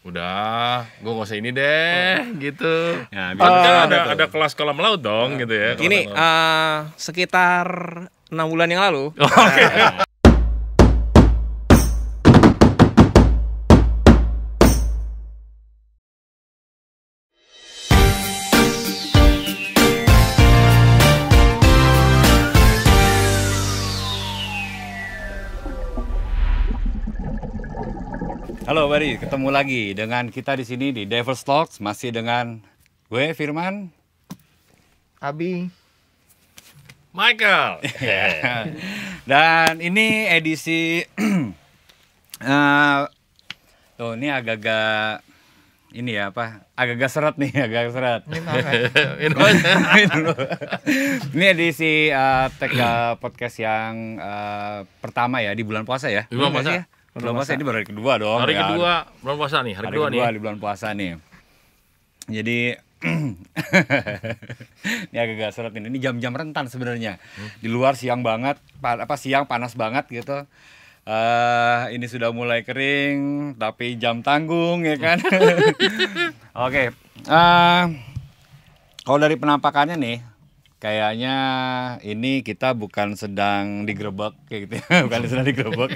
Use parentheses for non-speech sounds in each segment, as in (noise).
udah gue gak usah ini deh oh. gitu ya, uh, kan ada betul. ada kelas kolam laut dong nah, gitu ya ini uh, sekitar enam bulan yang lalu oh, okay. Nah, Halo Bari, ketemu lagi dengan kita di sini di Devil's Talks masih dengan gue Firman, Abi, Michael. (laughs) Iya. Dan ini edisi (clears throat) uh, ini agak-agak ini ya apa agak-agak seret nih (laughs) agak seret ini (laughs) edisi uh, tag eh, podcast yang uh, pertama ya di bulan puasa ya bulan puasa iya ya Bulan puasa ini baru hari kedua dong. Hari ya. kedua bulan puasa nih, hari, hari kedua, kedua nih. di bulan puasa nih. Jadi (clears throat) ini agak gak seret ini. Ini jam-jam rentan sebenarnya. Hmm. Di luar siang banget, apa siang panas banget gitu. Uh, ini sudah mulai kering, tapi jam tanggung ya kan. (laughs) (laughs) Oke. okay. Uh, eh, kalau dari penampakannya nih, kayaknya ini kita bukan sedang digerebek kayak gitu ya. (laughs) bukan sedang digerebek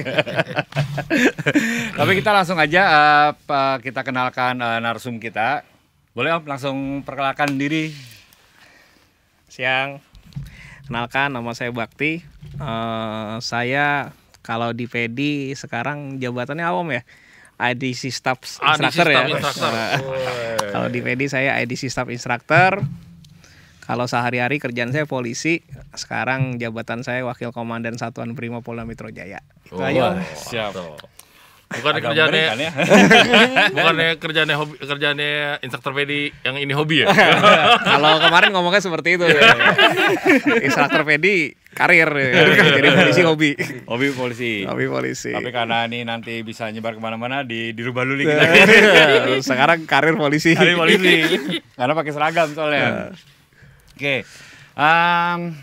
(laughs) tapi kita langsung aja uh, kita kenalkan uh, narsum kita boleh om langsung perkenalkan diri siang kenalkan nama saya Bakti uh, saya kalau di Pedi sekarang jabatannya om ya IDC ah, ya. Staff Instructor ya. (laughs) kalau di PD saya IDC Staff Instructor kalau sehari-hari kerjaan saya polisi, sekarang jabatan saya wakil komandan Satuan prima Polda Metro Jaya. Itu oh, aja. Siap. Bukan kerjanya? kan ya? (laughs) bukan kerjaannya hobi, kerjanya instruktur pedi yang ini hobi ya? (laughs) Kalau kemarin ngomongnya seperti itu, ya. instruktur pedi karir, ya. Iya, iya, jadi iya. polisi hobi. Hobi polisi. Hobi polisi. Tapi karena ini nanti bisa nyebar kemana-mana di dirubah luli kita. Sekarang karir polisi. Karir polisi. karena pakai seragam soalnya. Oke. Um,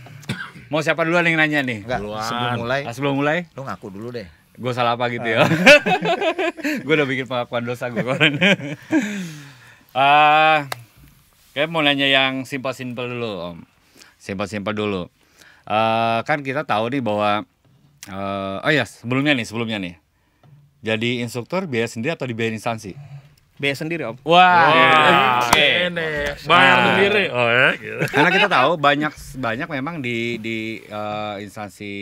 mau siapa duluan yang nanya nih? Enggak, duluan. sebelum mulai. Ah, sebelum mulai? Lu ngaku dulu deh. Gue salah apa gitu uh. ya? Ah. (laughs) gue udah bikin pengakuan dosa gue kemarin. uh, kayak mau nanya yang simpel-simpel dulu, Om. Simpel-simpel dulu. Uh, kan kita tahu nih bahwa uh, oh ya sebelumnya nih sebelumnya nih jadi instruktur biaya sendiri atau dibayar instansi biaya sendiri om. Wah, wow. okay. okay. bayar nah. sendiri. Oh ya. Gitu. Karena kita tahu banyak banyak memang di di uh, instansi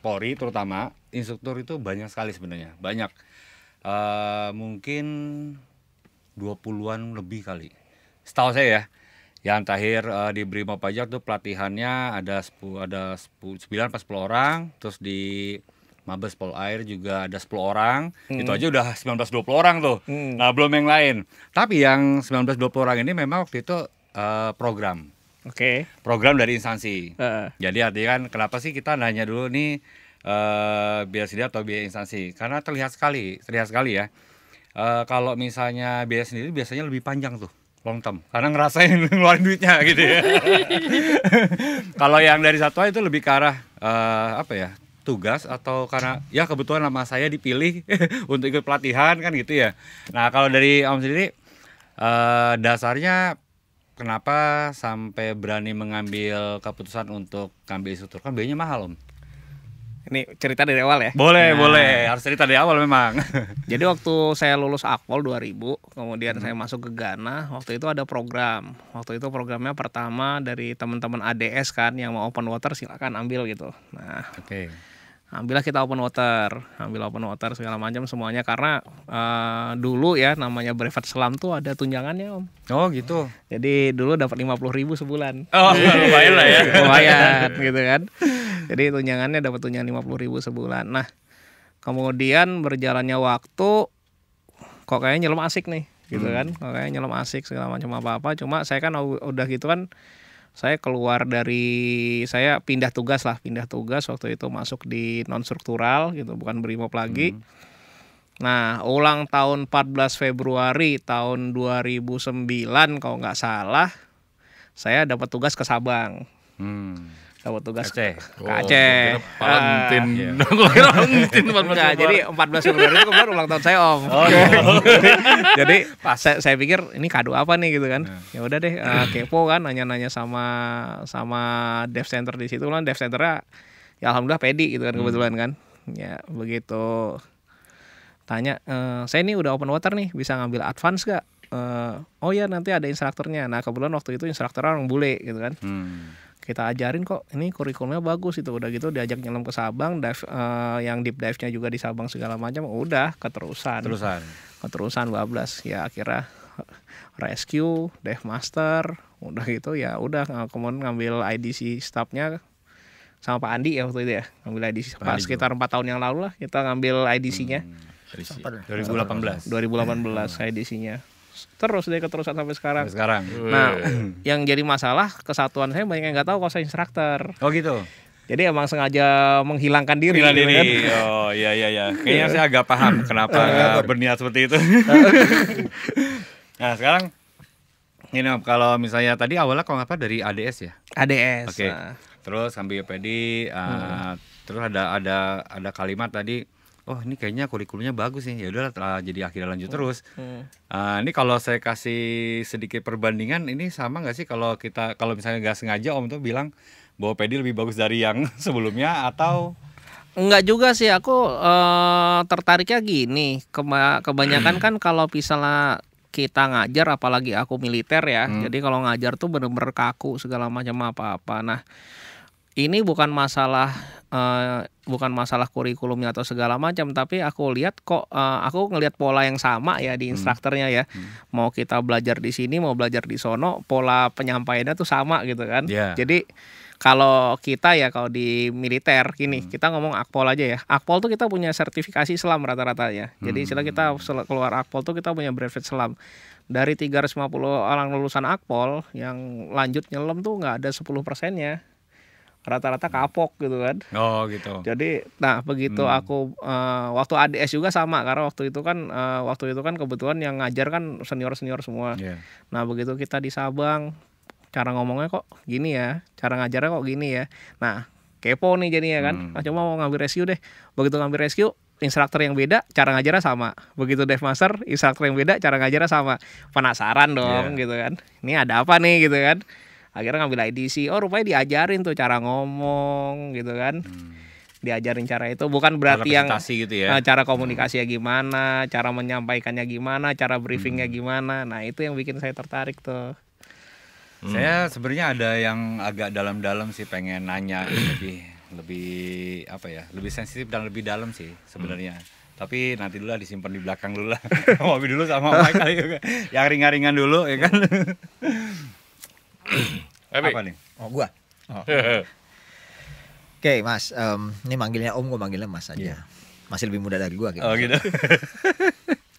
Polri terutama instruktur itu banyak sekali sebenarnya banyak uh, mungkin 20-an lebih kali. Setahu saya ya. Yang terakhir uh, di Brimob Pajak tuh pelatihannya ada 10 ada 10, 9 pas 10 orang, terus di Mabes Pol Air juga ada 10 orang. Hmm. Itu aja udah 19 20 orang tuh. Hmm. Nah, belum yang lain. Tapi yang 19 20 orang ini memang waktu itu uh, program. Oke. Okay. Program dari instansi. Uh. Jadi artinya kan kenapa sih kita nanya dulu nih uh, biaya sendiri atau biaya instansi? Karena terlihat sekali, terlihat sekali ya. Uh, kalau misalnya biaya sendiri biasanya lebih panjang tuh long term karena ngerasain (laughs) ngeluarin duitnya gitu ya (laughs) kalau yang dari satwa itu lebih ke arah uh, apa ya tugas atau karena ya kebetulan nama saya dipilih (laughs) untuk ikut pelatihan kan gitu ya. Nah kalau dari Om sendiri eh, dasarnya kenapa sampai berani mengambil keputusan untuk ngambil instruktur kan biayanya mahal Om. Ini cerita dari awal ya? Boleh, nah, boleh. Harus cerita dari awal memang. (laughs) Jadi waktu saya lulus Akpol 2000, kemudian hmm. saya masuk ke Ghana, waktu itu ada program. Waktu itu programnya pertama dari teman-teman ADS kan yang mau open water silakan ambil gitu. Nah. Oke. Okay ambillah kita open water ambil open water segala macam semuanya karena uh, dulu ya namanya brevet selam tuh ada tunjangannya om oh gitu jadi dulu dapat lima puluh ribu sebulan oh (laughs) lumayan lah ya (laughs) lumayan gitu kan jadi tunjangannya dapat tunjangan lima puluh ribu sebulan nah kemudian berjalannya waktu kok kayaknya nyelam asik nih gitu hmm. kan kok kayaknya nyelam asik segala macam apa apa cuma saya kan udah gitu kan saya keluar dari saya pindah tugas lah pindah tugas waktu itu masuk di non struktural gitu bukan brimob lagi hmm. nah ulang tahun 14 Februari tahun 2009 kalau nggak salah saya dapat tugas ke Sabang hmm. Kamu tugas Aceh. Ke oh, Aceh. Palentin. Ah, iya. (laughs) (laughs) Enggak, jadi 14 Februari itu kemarin ulang tahun saya Om. Oh, iya. (laughs) jadi pas saya, saya pikir ini kado apa nih gitu kan. Iya. Ya udah deh uh, kepo kan nanya-nanya sama sama dev center di situ kan dev centernya ya alhamdulillah pedi gitu kan hmm. kebetulan kan. Ya begitu tanya e, saya ini udah open water nih bisa ngambil advance gak? E, eh, oh ya nanti ada instrukturnya. Nah kebetulan waktu itu instrukturnya orang bule gitu kan. Hmm kita ajarin kok ini kurikulumnya bagus itu udah gitu diajak nyelam ke Sabang dive uh, yang deep dive nya juga di Sabang segala macam udah keterusan keterusan keterusan 12 ya akhirnya rescue dive master udah gitu ya udah eh, kemudian ngambil IDC staffnya sama Pak Andi ya waktu itu ya ngambil IDC Pak pas sekitar empat tahun yang lalu lah kita ngambil IDC-nya hmm, 2018 2018 IDC-nya terus dari keterusan sampai sekarang. Sampai sekarang. Nah, (clears throat) yang jadi masalah kesatuan saya banyak yang nggak tahu kalau saya instruktur. Oh gitu. Jadi emang sengaja menghilangkan diri. Hilang gitu kan. diri. Kan? Oh iya iya iya. (laughs) Kayaknya saya agak paham (clears throat) kenapa berniat seperti itu. (laughs) nah sekarang ini kalau misalnya tadi awalnya kalau apa dari ADS ya? ADS. Oke. Okay. Nah. Terus sambil pedi, uh, ah, hmm. terus ada ada ada kalimat tadi oh ini kayaknya kurikulumnya bagus nih ya udah jadi akhirnya lanjut hmm. terus hmm. Uh, ini kalau saya kasih sedikit perbandingan ini sama nggak sih kalau kita kalau misalnya nggak sengaja om tuh bilang bahwa pedi lebih bagus dari yang (laughs) sebelumnya atau Enggak juga sih aku uh, tertariknya gini Keba kebanyakan kan (clears throat) kalau misalnya kita ngajar apalagi aku militer ya hmm. jadi kalau ngajar tuh bener-bener kaku segala macam apa-apa nah ini bukan masalah uh, bukan masalah kurikulumnya atau segala macam tapi aku lihat kok uh, aku ngelihat pola yang sama ya di hmm. instrukturnya ya hmm. mau kita belajar di sini mau belajar di sono pola penyampaiannya tuh sama gitu kan yeah. jadi kalau kita ya kalau di militer kini hmm. kita ngomong akpol aja ya akpol tuh kita punya sertifikasi selam rata-rata ya jadi hmm. istilah kita keluar akpol tuh kita punya brevet selam dari 350 orang lulusan akpol yang lanjut nyelam tuh nggak ada 10 persennya rata-rata kapok gitu kan. Oh gitu. Jadi nah begitu hmm. aku uh, waktu ADS juga sama karena waktu itu kan uh, waktu itu kan kebetulan yang ngajar kan senior-senior semua. Yeah. Nah begitu kita di Sabang cara ngomongnya kok gini ya, cara ngajarnya kok gini ya. Nah kepo nih jadinya kan. Hmm. Nah, cuma mau ngambil rescue deh. Begitu ngambil rescue instruktur yang beda, cara ngajarnya sama. Begitu dive master, instruktur yang beda, cara ngajarnya sama. Penasaran dong yeah. gitu kan. Ini ada apa nih gitu kan akhirnya ngambil IDC oh rupanya diajarin tuh cara ngomong gitu kan hmm diajarin cara itu bukan berarti yang gitu ya. Eh, cara komunikasi hmm. gimana, cara menyampaikannya gimana, cara briefingnya hmm. gimana. Nah, itu yang bikin saya tertarik tuh. Hmm. Saya sebenarnya ada yang agak dalam-dalam sih pengen nanya lebih lebih apa ya? Lebih sensitif dan lebih dalam sih sebenarnya. Hmm. Tapi nanti dulu lah disimpan di belakang dulu lah. (laughs) Mobil dulu sama Mike kali ya. Yang ringan-ringan dulu ya kan. (laughs) Abi. Apa nih? Oh, gua. Oh. (laughs) Oke, okay, Mas. Um, ini manggilnya Om, gua manggilnya Mas aja. Yeah. Masih lebih muda dari gua gitu. Oh, gitu.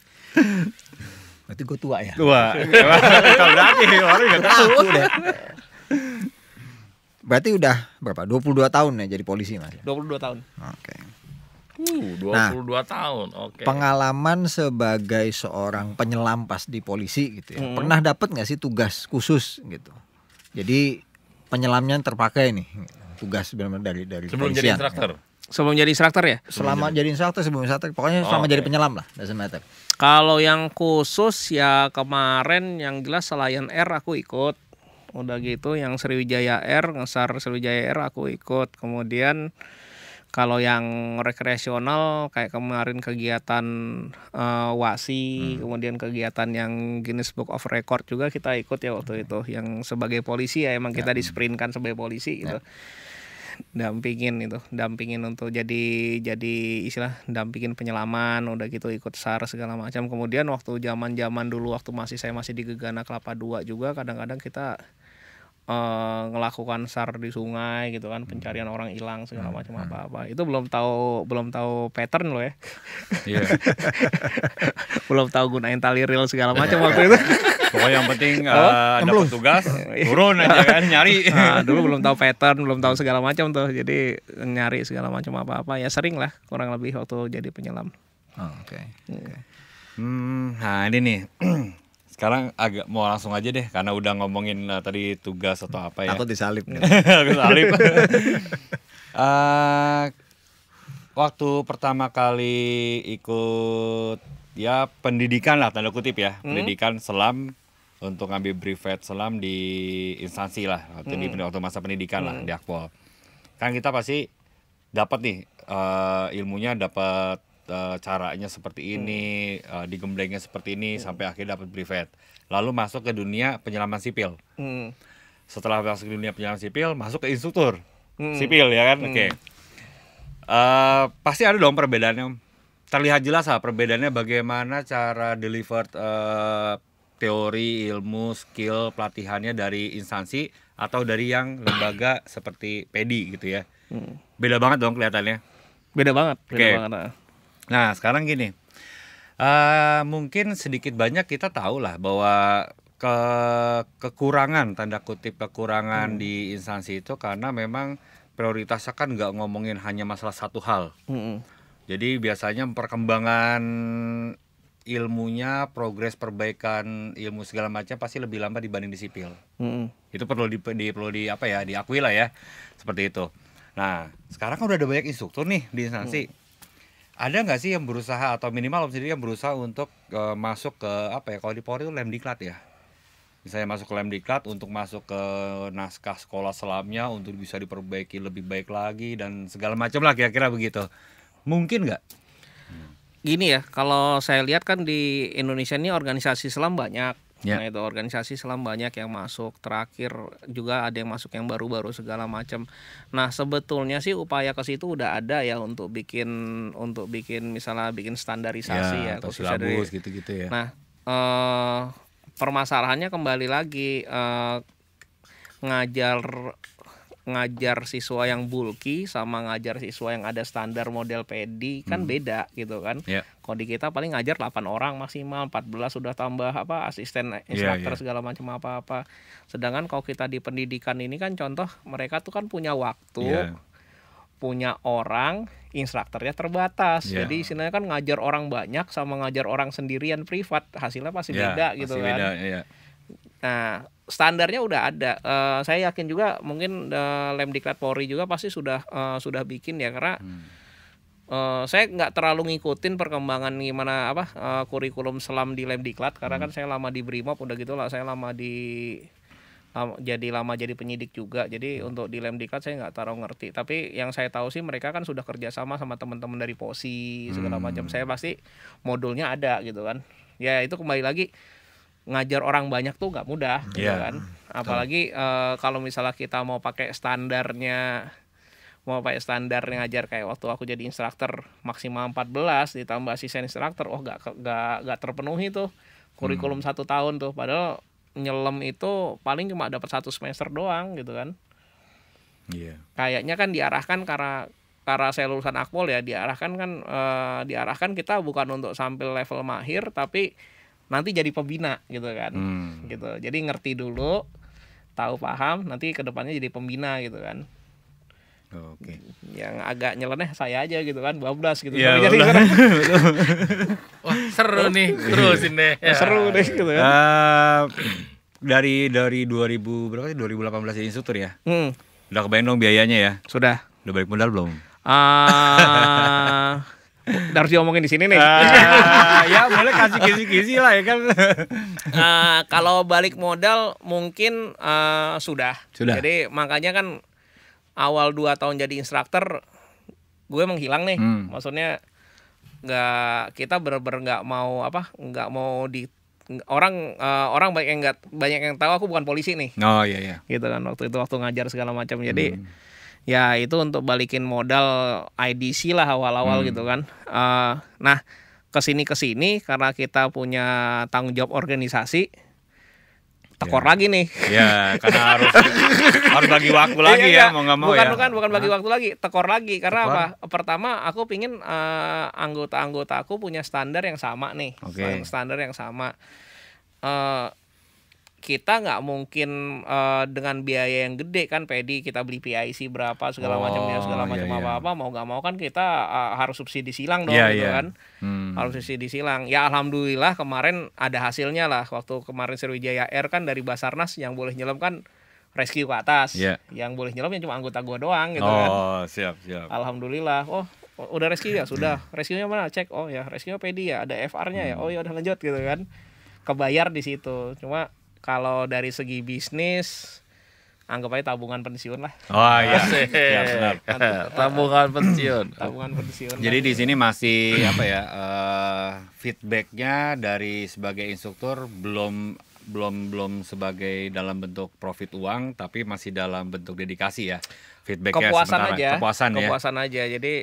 (laughs) Berarti gua tua ya? Tua. (laughs) Kalau berarti orang enggak tahu deh. Berarti udah berapa? 22 tahun ya jadi polisi, Mas. 22 tahun. Oke. Okay. Uh, 22 nah, tahun. Oke. Okay. Pengalaman sebagai seorang penyelam pas di polisi gitu ya. Hmm. Pernah dapat nggak sih tugas khusus gitu? Jadi penyelamnya terpakai nih tugas sebenarnya dari dari sebelum jadi instruktur. Ya. Sebelum jadi instruktur ya? Selama jadi, iya. jadi instruktur sebelum instruktur pokoknya oh, selama okay. jadi penyelam lah Kalau yang khusus ya kemarin yang jelas selain R aku ikut. Udah gitu yang Sriwijaya Air, ngesar Sriwijaya Air aku ikut. Kemudian kalau yang rekreasional kayak kemarin kegiatan uh, eh, WASI, hmm. kemudian kegiatan yang Guinness Book of Record juga kita ikut ya waktu hmm. itu. Yang sebagai polisi ya emang ya. kita disprintkan sebagai polisi ya. gitu. Dampingin itu, dampingin untuk jadi jadi istilah dampingin penyelaman udah gitu ikut SAR segala macam. Kemudian waktu zaman-zaman dulu waktu masih saya masih di Gegana Kelapa dua juga kadang-kadang kita uh, ngelakukan sar di sungai gitu kan pencarian hmm. orang hilang segala hmm, macam hmm. apa apa itu belum tahu belum tahu pattern lo ya yeah. (laughs) belum tahu gunain tali reel segala macam waktu itu (laughs) pokoknya yang penting oh, uh, ada tugas (laughs) iya. turun aja kan nyari nah, dulu belum tahu pattern belum tahu segala macam tuh jadi nyari segala macam apa apa ya sering lah kurang lebih waktu jadi penyelam oh, oke okay. okay. Hmm. hmm. nah ini nih (clears throat) sekarang agak mau langsung aja deh karena udah ngomongin uh, tadi tugas atau apa ya. Aku disalip nih. (laughs) Aku disalip uh, (laughs) eh, waktu pertama kali ikut ya pendidikan lah tanda kutip ya, hmm? pendidikan selam untuk ngambil brevet selam di instansi lah waktu hmm. di waktu masa pendidikan hmm. lah di Akpol. Kan kita pasti dapat nih uh, ilmunya dapat uh, caranya seperti ini, hmm. uh, digemblengnya seperti ini hmm. sampai akhirnya dapat brevet. Lalu masuk ke dunia penyelaman sipil. Hmm. Setelah masuk ke dunia penyelaman sipil, masuk ke instruktur hmm. sipil ya kan. Hmm. Oke. Okay. Uh, eh, pasti ada dong perbedaannya. Terlihat jelas lah perbedaannya bagaimana cara delivered uh, teori, ilmu, skill, pelatihannya dari instansi atau dari yang lembaga seperti PEDI gitu ya. Hmm. Beda banget dong kelihatannya. Beda banget, beda okay. banget. Nah sekarang gini, uh, mungkin sedikit banyak kita tahu lah bahwa ke kekurangan tanda kutip kekurangan hmm. di instansi itu karena memang prioritasnya kan nggak ngomongin hanya masalah satu hal. Hmm. Jadi biasanya perkembangan ilmunya, progres perbaikan ilmu segala macam pasti lebih lambat dibanding di sipil. -hmm. Itu perlu di, di perlu di apa ya diakui lah ya seperti itu. Nah sekarang kan udah ada banyak instruktur nih di instansi. Mm ada nggak sih yang berusaha atau minimal om sendiri yang berusaha untuk e, masuk ke apa ya kalau di Polri itu lem diklat ya misalnya masuk ke lem diklat untuk masuk ke naskah sekolah selamnya untuk bisa diperbaiki lebih baik lagi dan segala macam lah kira-kira begitu mungkin nggak gini ya kalau saya lihat kan di Indonesia ini organisasi selam banyak yeah. nah itu organisasi selam banyak yang masuk terakhir juga ada yang masuk yang baru-baru segala macam nah sebetulnya sih upaya ke situ udah ada ya untuk bikin untuk bikin misalnya bikin standarisasi yeah, ya atau silabus gitu-gitu ya nah eh, permasalahannya kembali lagi eh, ngajar ngajar siswa yang bulky sama ngajar siswa yang ada standar model pedi kan hmm. beda gitu kan. Yeah kalau di kita paling ngajar 8 orang maksimal 14 sudah tambah apa asisten iya, instruktur yeah, yeah. segala macam apa-apa sedangkan kalau kita di pendidikan ini kan contoh mereka tuh kan punya waktu yeah. punya orang instrukturnya terbatas yeah. jadi istilahnya kan ngajar orang banyak sama ngajar orang sendirian privat hasilnya pasti yeah, beda gitu kan beda, yeah. nah standarnya udah ada. Uh, saya yakin juga mungkin uh, Lemdiklat Polri juga pasti sudah uh, sudah bikin ya karena hmm Uh, saya nggak terlalu ngikutin perkembangan gimana apa uh, kurikulum selam di diklat karena kan hmm. kan saya lama di Brimob udah gitu lah saya lama di jadi lama jadi penyidik juga jadi hmm. untuk di diklat saya nggak terlalu ngerti tapi yang saya tahu sih mereka kan sudah kerjasama sama teman-teman dari Posi segala hmm. macam saya pasti modulnya ada gitu kan ya itu kembali lagi ngajar orang banyak tuh nggak mudah yeah. gitu iya. kan apalagi uh, kalau misalnya kita mau pakai standarnya mau pakai standar ngajar kayak waktu aku jadi instruktur maksimal 14 ditambah asisten instruktur oh gak, gak, gak terpenuhi tuh kurikulum hmm. satu tahun tuh padahal nyelem itu paling cuma dapat satu semester doang gitu kan yeah. kayaknya kan diarahkan karena karena saya lulusan akpol ya diarahkan kan e, diarahkan kita bukan untuk sampai level mahir tapi nanti jadi pembina gitu kan hmm. gitu jadi ngerti dulu tahu paham nanti kedepannya jadi pembina gitu kan Oke. Okay. Yang agak nyeleneh saya aja gitu kan, bablas gitu. Ya, jadi (laughs) Wah, seru nih, terusin iya. deh. Ya. Seru deh gitu kan. Uh, dari dari 2000 berapa sih? 2018 jadi instruktur ya? Hmm. Udah kebayang dong biayanya ya? Sudah. Udah balik modal belum? Uh, harus diomongin di sini nih. Uh, ya boleh kasih kisi-kisi lah ya kan. uh, kalau balik modal mungkin uh, sudah. Sudah. Jadi makanya kan awal dua tahun jadi instruktur gue menghilang nih hmm. maksudnya nggak kita bener-bener nggak mau apa nggak mau di orang uh, orang banyak yang nggak banyak yang tahu aku bukan polisi nih oh iya iya gitu kan waktu itu waktu ngajar segala macam hmm. jadi ya itu untuk balikin modal IDC lah awal-awal hmm. gitu kan uh, nah kesini kesini karena kita punya tanggung jawab organisasi tekor yeah. lagi nih. Iya, karena harus harus bagi waktu lagi iya, ya, iya. mau nggak mau bukan, ya. Bukan bukan bagi waktu lagi, tekor lagi karena tekor. apa? Pertama aku pingin uh, anggota-anggota aku punya standar yang sama nih, okay. standar yang sama. Uh, kita nggak mungkin uh, dengan biaya yang gede kan pedi kita beli PIC berapa segala ya, oh, ya segala macam iya, apa iya. apa mau nggak mau kan kita uh, harus subsidi silang dong yeah, gitu iya. kan hmm. harus subsidi silang ya alhamdulillah kemarin ada hasilnya lah waktu kemarin Sriwijaya Air kan dari Basarnas yang boleh nyelam kan rescue ke atas yeah. yang boleh nyelam yang cuma anggota gua doang gitu oh, kan oh siap siap alhamdulillah oh udah rescue ya sudah hmm. rescue-nya mana cek oh ya rescue pedi ya ada FR-nya ya? hmm. ya oh ya udah lanjut gitu kan kebayar di situ cuma kalau dari segi bisnis anggap aja tabungan pensiun lah. Oh iya. ya, benar. tabungan pensiun. tabungan pensiun. Jadi di sini masih (clears throat) apa ya? Uh, feedbacknya dari sebagai instruktur belum belum belum sebagai dalam bentuk profit uang tapi masih dalam bentuk dedikasi ya. Feedbacknya kepuasan aja. Kepuasan, ya. kepuasan ya. aja. Jadi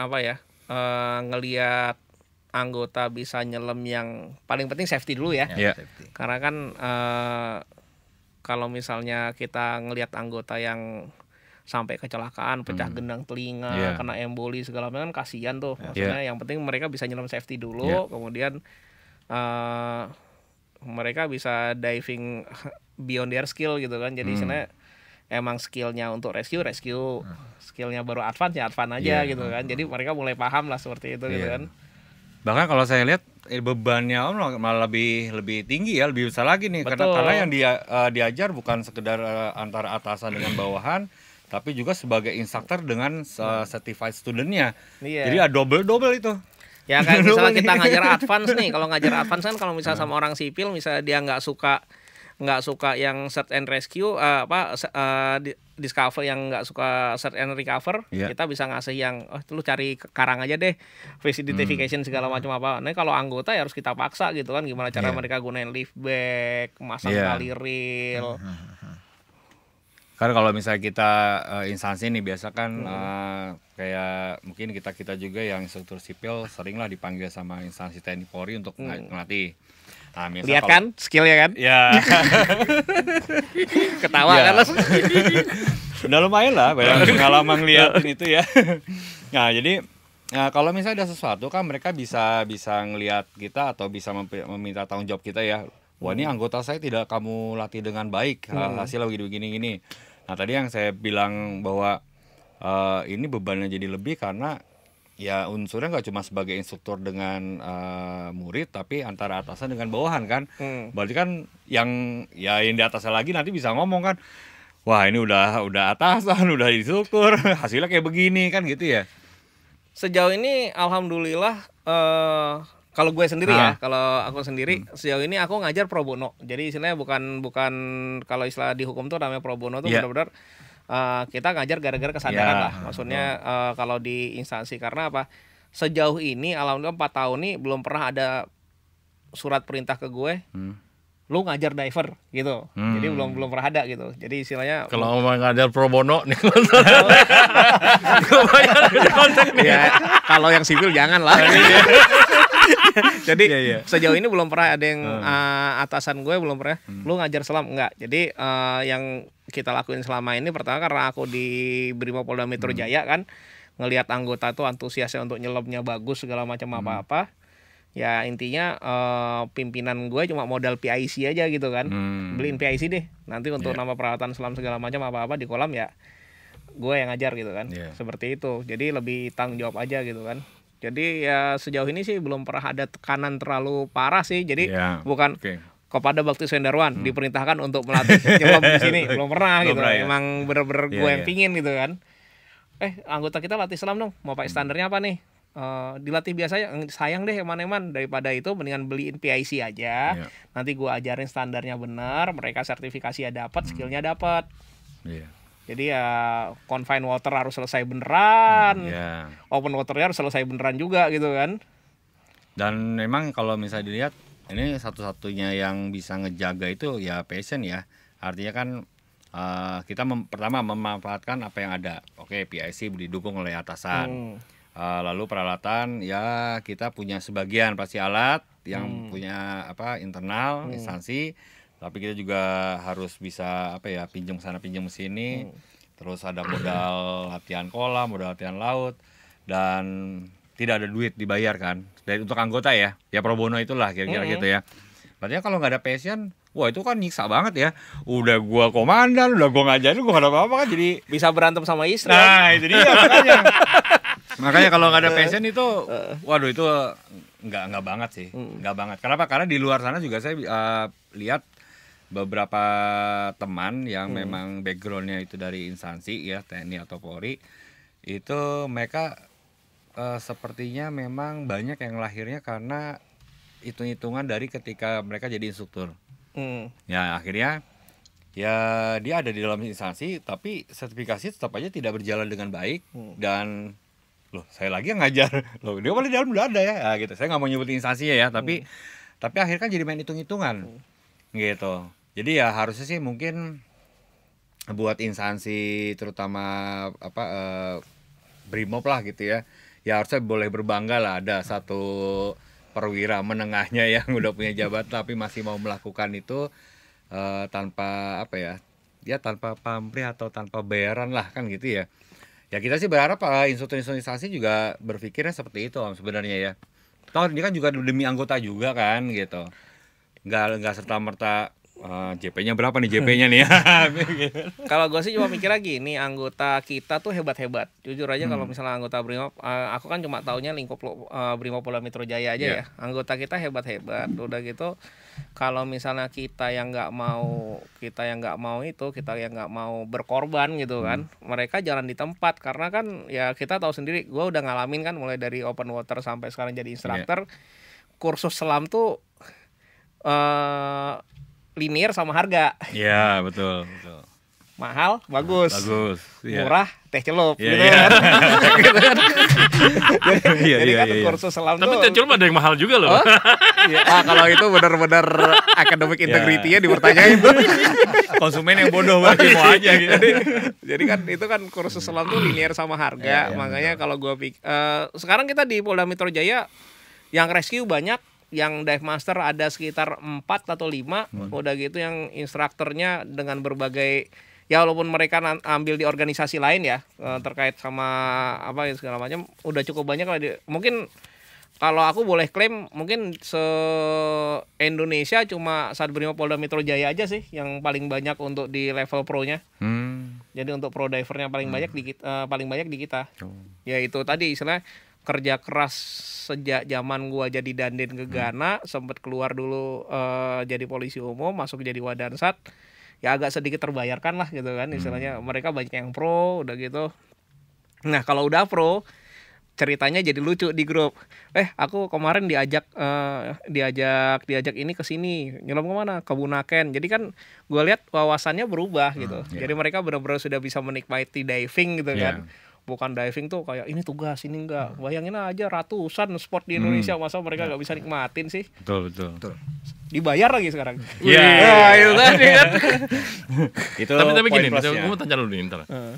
apa ya? Uh, eh, ngelihat anggota bisa nyelam yang paling penting safety dulu ya. Yeah. Ya. Karena kan uh, kalau misalnya kita ngelihat anggota yang sampai kecelakaan, pecah hmm. gendang telinga, yeah. kena emboli segala macam kan kasihan tuh. Ya. Maksudnya yeah. yang penting mereka bisa nyelam safety dulu, yeah. kemudian uh, mereka bisa diving (laughs) beyond their skill gitu kan. Jadi hmm. sebenarnya emang skillnya untuk rescue rescue, hmm. skillnya baru advance ya advance aja yeah. gitu kan. Jadi hmm. mereka mulai paham lah seperti itu yeah. gitu iya. kan bahkan kalau saya lihat eh, bebannya om malah lebih lebih tinggi ya lebih besar lagi nih karena karena yang dia uh, diajar bukan sekedar uh, antara atasan dengan bawahan tapi juga sebagai instruktur dengan uh, certified studentnya yeah. jadi ya double double itu ya kayak misalnya (laughs) kita ngajar advance nih kalau ngajar (laughs) advance kan kalau misalnya sama nah. orang sipil misalnya dia nggak suka nggak suka yang search and rescue uh, apa uh, discover yang nggak suka search and recover yeah. kita bisa ngasih yang oh lu cari karang aja deh face hmm. identification hmm. segala macam apa nah kalau anggota ya harus kita paksa gitu kan gimana cara yeah. mereka gunain lift back masang yeah. tali reel hmm, hmm, karena kalau misalnya kita uh, instansi ini biasa kan hmm. uh, kayak mungkin kita kita juga yang struktur sipil seringlah dipanggil sama instansi TNI Polri untuk hmm. ngelatih Nah, Lihat kalo, kan skillnya kan? Ya. (laughs) Ketawa kan ya. kan langsung. (laughs) Udah lumayan lah banyak pengalaman ngeliatin (laughs) itu ya. Nah, jadi Nah, kalau misalnya ada sesuatu kan mereka bisa bisa ngelihat kita atau bisa meminta tanggung jawab kita ya. Wah, ini hmm. anggota saya tidak kamu latih dengan baik. Hmm. Hasilnya begini gini gini. Nah, tadi yang saya bilang bahwa uh, ini bebannya jadi lebih karena ya unsurnya nggak cuma sebagai instruktur dengan uh, murid tapi antara atasan dengan bawahan kan hmm. berarti kan yang ya yang di atasnya lagi nanti bisa ngomong kan wah ini udah udah atasan (laughs) udah instruktur (laughs) hasilnya kayak begini kan gitu ya sejauh ini alhamdulillah uh, kalau gue sendiri nah. ya, kalau aku sendiri hmm. sejauh ini aku ngajar pro bono. Jadi istilahnya bukan bukan kalau istilah di hukum tuh namanya pro bono tuh yeah. benar-benar Eh, kita ngajar gara-gara kesadaran yeah. lah maksudnya uh, kalau di instansi karena apa sejauh ini alhamdulillah empat tahun ini belum pernah ada surat perintah ke gue hmm lu ngajar diver gitu hmm. jadi belum belum pernah ada gitu jadi istilahnya kalau mau ngajar pro bono nih (laughs) iya, kalau yang sipil jangan lah iya. (laughs) jadi yeah, yeah. sejauh ini belum pernah ada yang hmm. uh, atasan gue belum pernah hmm. lu ngajar selam enggak jadi uh, yang kita lakuin selama ini pertama karena aku di Brimopolda Metro hmm. Jaya kan ngelihat anggota tuh antusiasnya untuk nyelamnya bagus segala macam hmm. apa-apa ya intinya uh, pimpinan gue cuma modal PIC aja gitu kan hmm. beliin PIC deh nanti untuk yeah. nama peralatan selam segala macam apa-apa di kolam ya gue yang ngajar gitu kan yeah. seperti itu jadi lebih tanggung jawab aja gitu kan jadi ya sejauh ini sih belum pernah ada tekanan terlalu parah sih. Jadi ya, bukan okay. kepada Bakti Sendarwan hmm. diperintahkan untuk melatih nyelam di sini (laughs) belum pernah belum gitu. Pernah, ya. Emang bener-bener ya, gue ya. yang iya. pingin gitu kan. Eh anggota kita latih selam dong. Mau pakai hmm. standarnya apa nih? Uh, dilatih biasa ya sayang deh eman-eman daripada itu mendingan beliin PIC aja yeah. nanti gua ajarin standarnya benar mereka sertifikasi ya dapat hmm. skillnya dapat iya. Jadi ya confine water harus selesai beneran. Hmm, yeah. Open water harus selesai beneran juga gitu kan. Dan memang kalau misalnya dilihat ini satu-satunya yang bisa ngejaga itu ya passion ya. Artinya kan uh, kita mem pertama memanfaatkan apa yang ada. Oke, PIC didukung oleh atasan. Hmm. Uh, lalu peralatan ya kita punya sebagian pasti alat yang hmm. punya apa internal hmm. instansi tapi kita juga harus bisa apa ya pinjam sana pinjam sini hmm. terus ada modal latihan kolam modal latihan laut dan tidak ada duit dibayar kan dari untuk anggota ya ya pro bono itulah kira-kira hmm. gitu ya berarti kalau nggak ada passion Wah itu kan nyiksa banget ya. Udah gua komandan, udah gua ngajarin, gua gak ada apa-apa kan jadi bisa berantem sama istri. Nah, itu dia makanya. (laughs) makanya kalau nggak ada passion itu eh. waduh itu nggak nggak banget sih. Hmm. Nggak banget. Kenapa? Karena di luar sana juga saya uh, lihat beberapa teman yang hmm. memang backgroundnya itu dari instansi ya TNI atau Polri itu mereka e, sepertinya memang banyak yang lahirnya karena hitung-hitungan dari ketika mereka jadi instruktur. Hmm. Ya akhirnya ya dia ada di dalam instansi tapi sertifikasi tetap aja tidak berjalan dengan baik hmm. dan loh saya lagi yang ngajar (laughs) loh dia paling dalam udah ada ya nah, gitu saya nggak mau nyebut instansinya ya tapi hmm. tapi akhirnya kan jadi main hitung-hitungan hmm. gitu jadi ya harusnya sih mungkin buat instansi terutama apa e, Brimob lah gitu ya. Ya harusnya boleh berbangga lah ada satu perwira menengahnya yang (laughs) udah punya jabat tapi masih mau melakukan itu e, tanpa apa ya? Ya tanpa pamrih atau tanpa bayaran lah kan gitu ya. Ya kita sih berharap uh, eh, institusi instansi juga berpikirnya seperti itu om sebenarnya ya. Toh ini kan juga demi anggota juga kan gitu. Nggak nggak serta merta Ah, JP-nya berapa nih JP-nya nih? (laughs) kalau gue sih cuma mikir lagi, nih anggota kita tuh hebat-hebat. Jujur aja hmm. kalau misalnya anggota Brimob, uh, aku kan cuma taunya lingkup uh, Brimob Polda Metro Jaya aja yeah. ya. Anggota kita hebat-hebat. Udah gitu, kalau misalnya kita yang nggak mau, kita yang nggak mau itu, kita yang nggak mau berkorban gitu kan, hmm. mereka jalan di tempat karena kan ya kita tahu sendiri. Gue udah ngalamin kan mulai dari open water sampai sekarang jadi instruktur. Yeah. Kursus selam tuh. Uh, linear sama harga. Iya, betul, betul. Mahal, bagus. Bagus. Yeah. Murah, teh celup yeah, gitu yeah. kan. (laughs) Iya, iya, jadi, yeah, yeah, kan iya, kursus selam Tapi teh celup ada yang mahal juga loh. Oh? (laughs) yeah. ah, kalau itu benar-benar academic integrity-nya yeah. dipertanyain tuh. (laughs) Konsumen yang bodoh banget mau aja gitu. jadi, jadi kan itu kan kursus selam tuh linear sama harga. Yeah, yeah, Makanya kalau gua pik uh, sekarang kita di Polda Metro Jaya yang rescue banyak yang dive master ada sekitar 4 atau 5 hmm. udah gitu yang instrukturnya dengan berbagai ya walaupun mereka ambil di organisasi lain ya eh, terkait sama apa ya, segala macam udah cukup banyak lah di, mungkin kalau aku boleh klaim mungkin se Indonesia cuma saat berima Polda Metro Jaya aja sih yang paling banyak untuk di level pro-nya. Hmm. Jadi untuk pro divernya paling hmm. banyak di kita, uh, eh, paling banyak di kita. Oh. Ya itu tadi istilahnya kerja keras sejak zaman gua jadi dandin ke hmm. Ghana hmm. sempat keluar dulu uh, jadi polisi umum masuk jadi wadansat ya agak sedikit terbayarkan lah gitu kan istilahnya hmm. mereka banyak yang pro udah gitu nah kalau udah pro ceritanya jadi lucu di grup. Eh, aku kemarin diajak uh, diajak diajak ini ke sini. Nyelam kemana? Ke Bunaken. Jadi kan gua lihat wawasannya berubah gitu. Hmm, yeah. Jadi mereka benar-benar sudah bisa menikmati diving gitu yeah. kan bukan diving tuh kayak ini tugas ini enggak hmm. bayangin aja ratusan sport di hmm. Indonesia hmm. masa mereka ya. nggak bisa nikmatin sih betul betul, betul. dibayar lagi sekarang iya yeah, itu tadi kan iya. (laughs) itu tapi tapi gini gue mau tanya dulu nih ntar uh.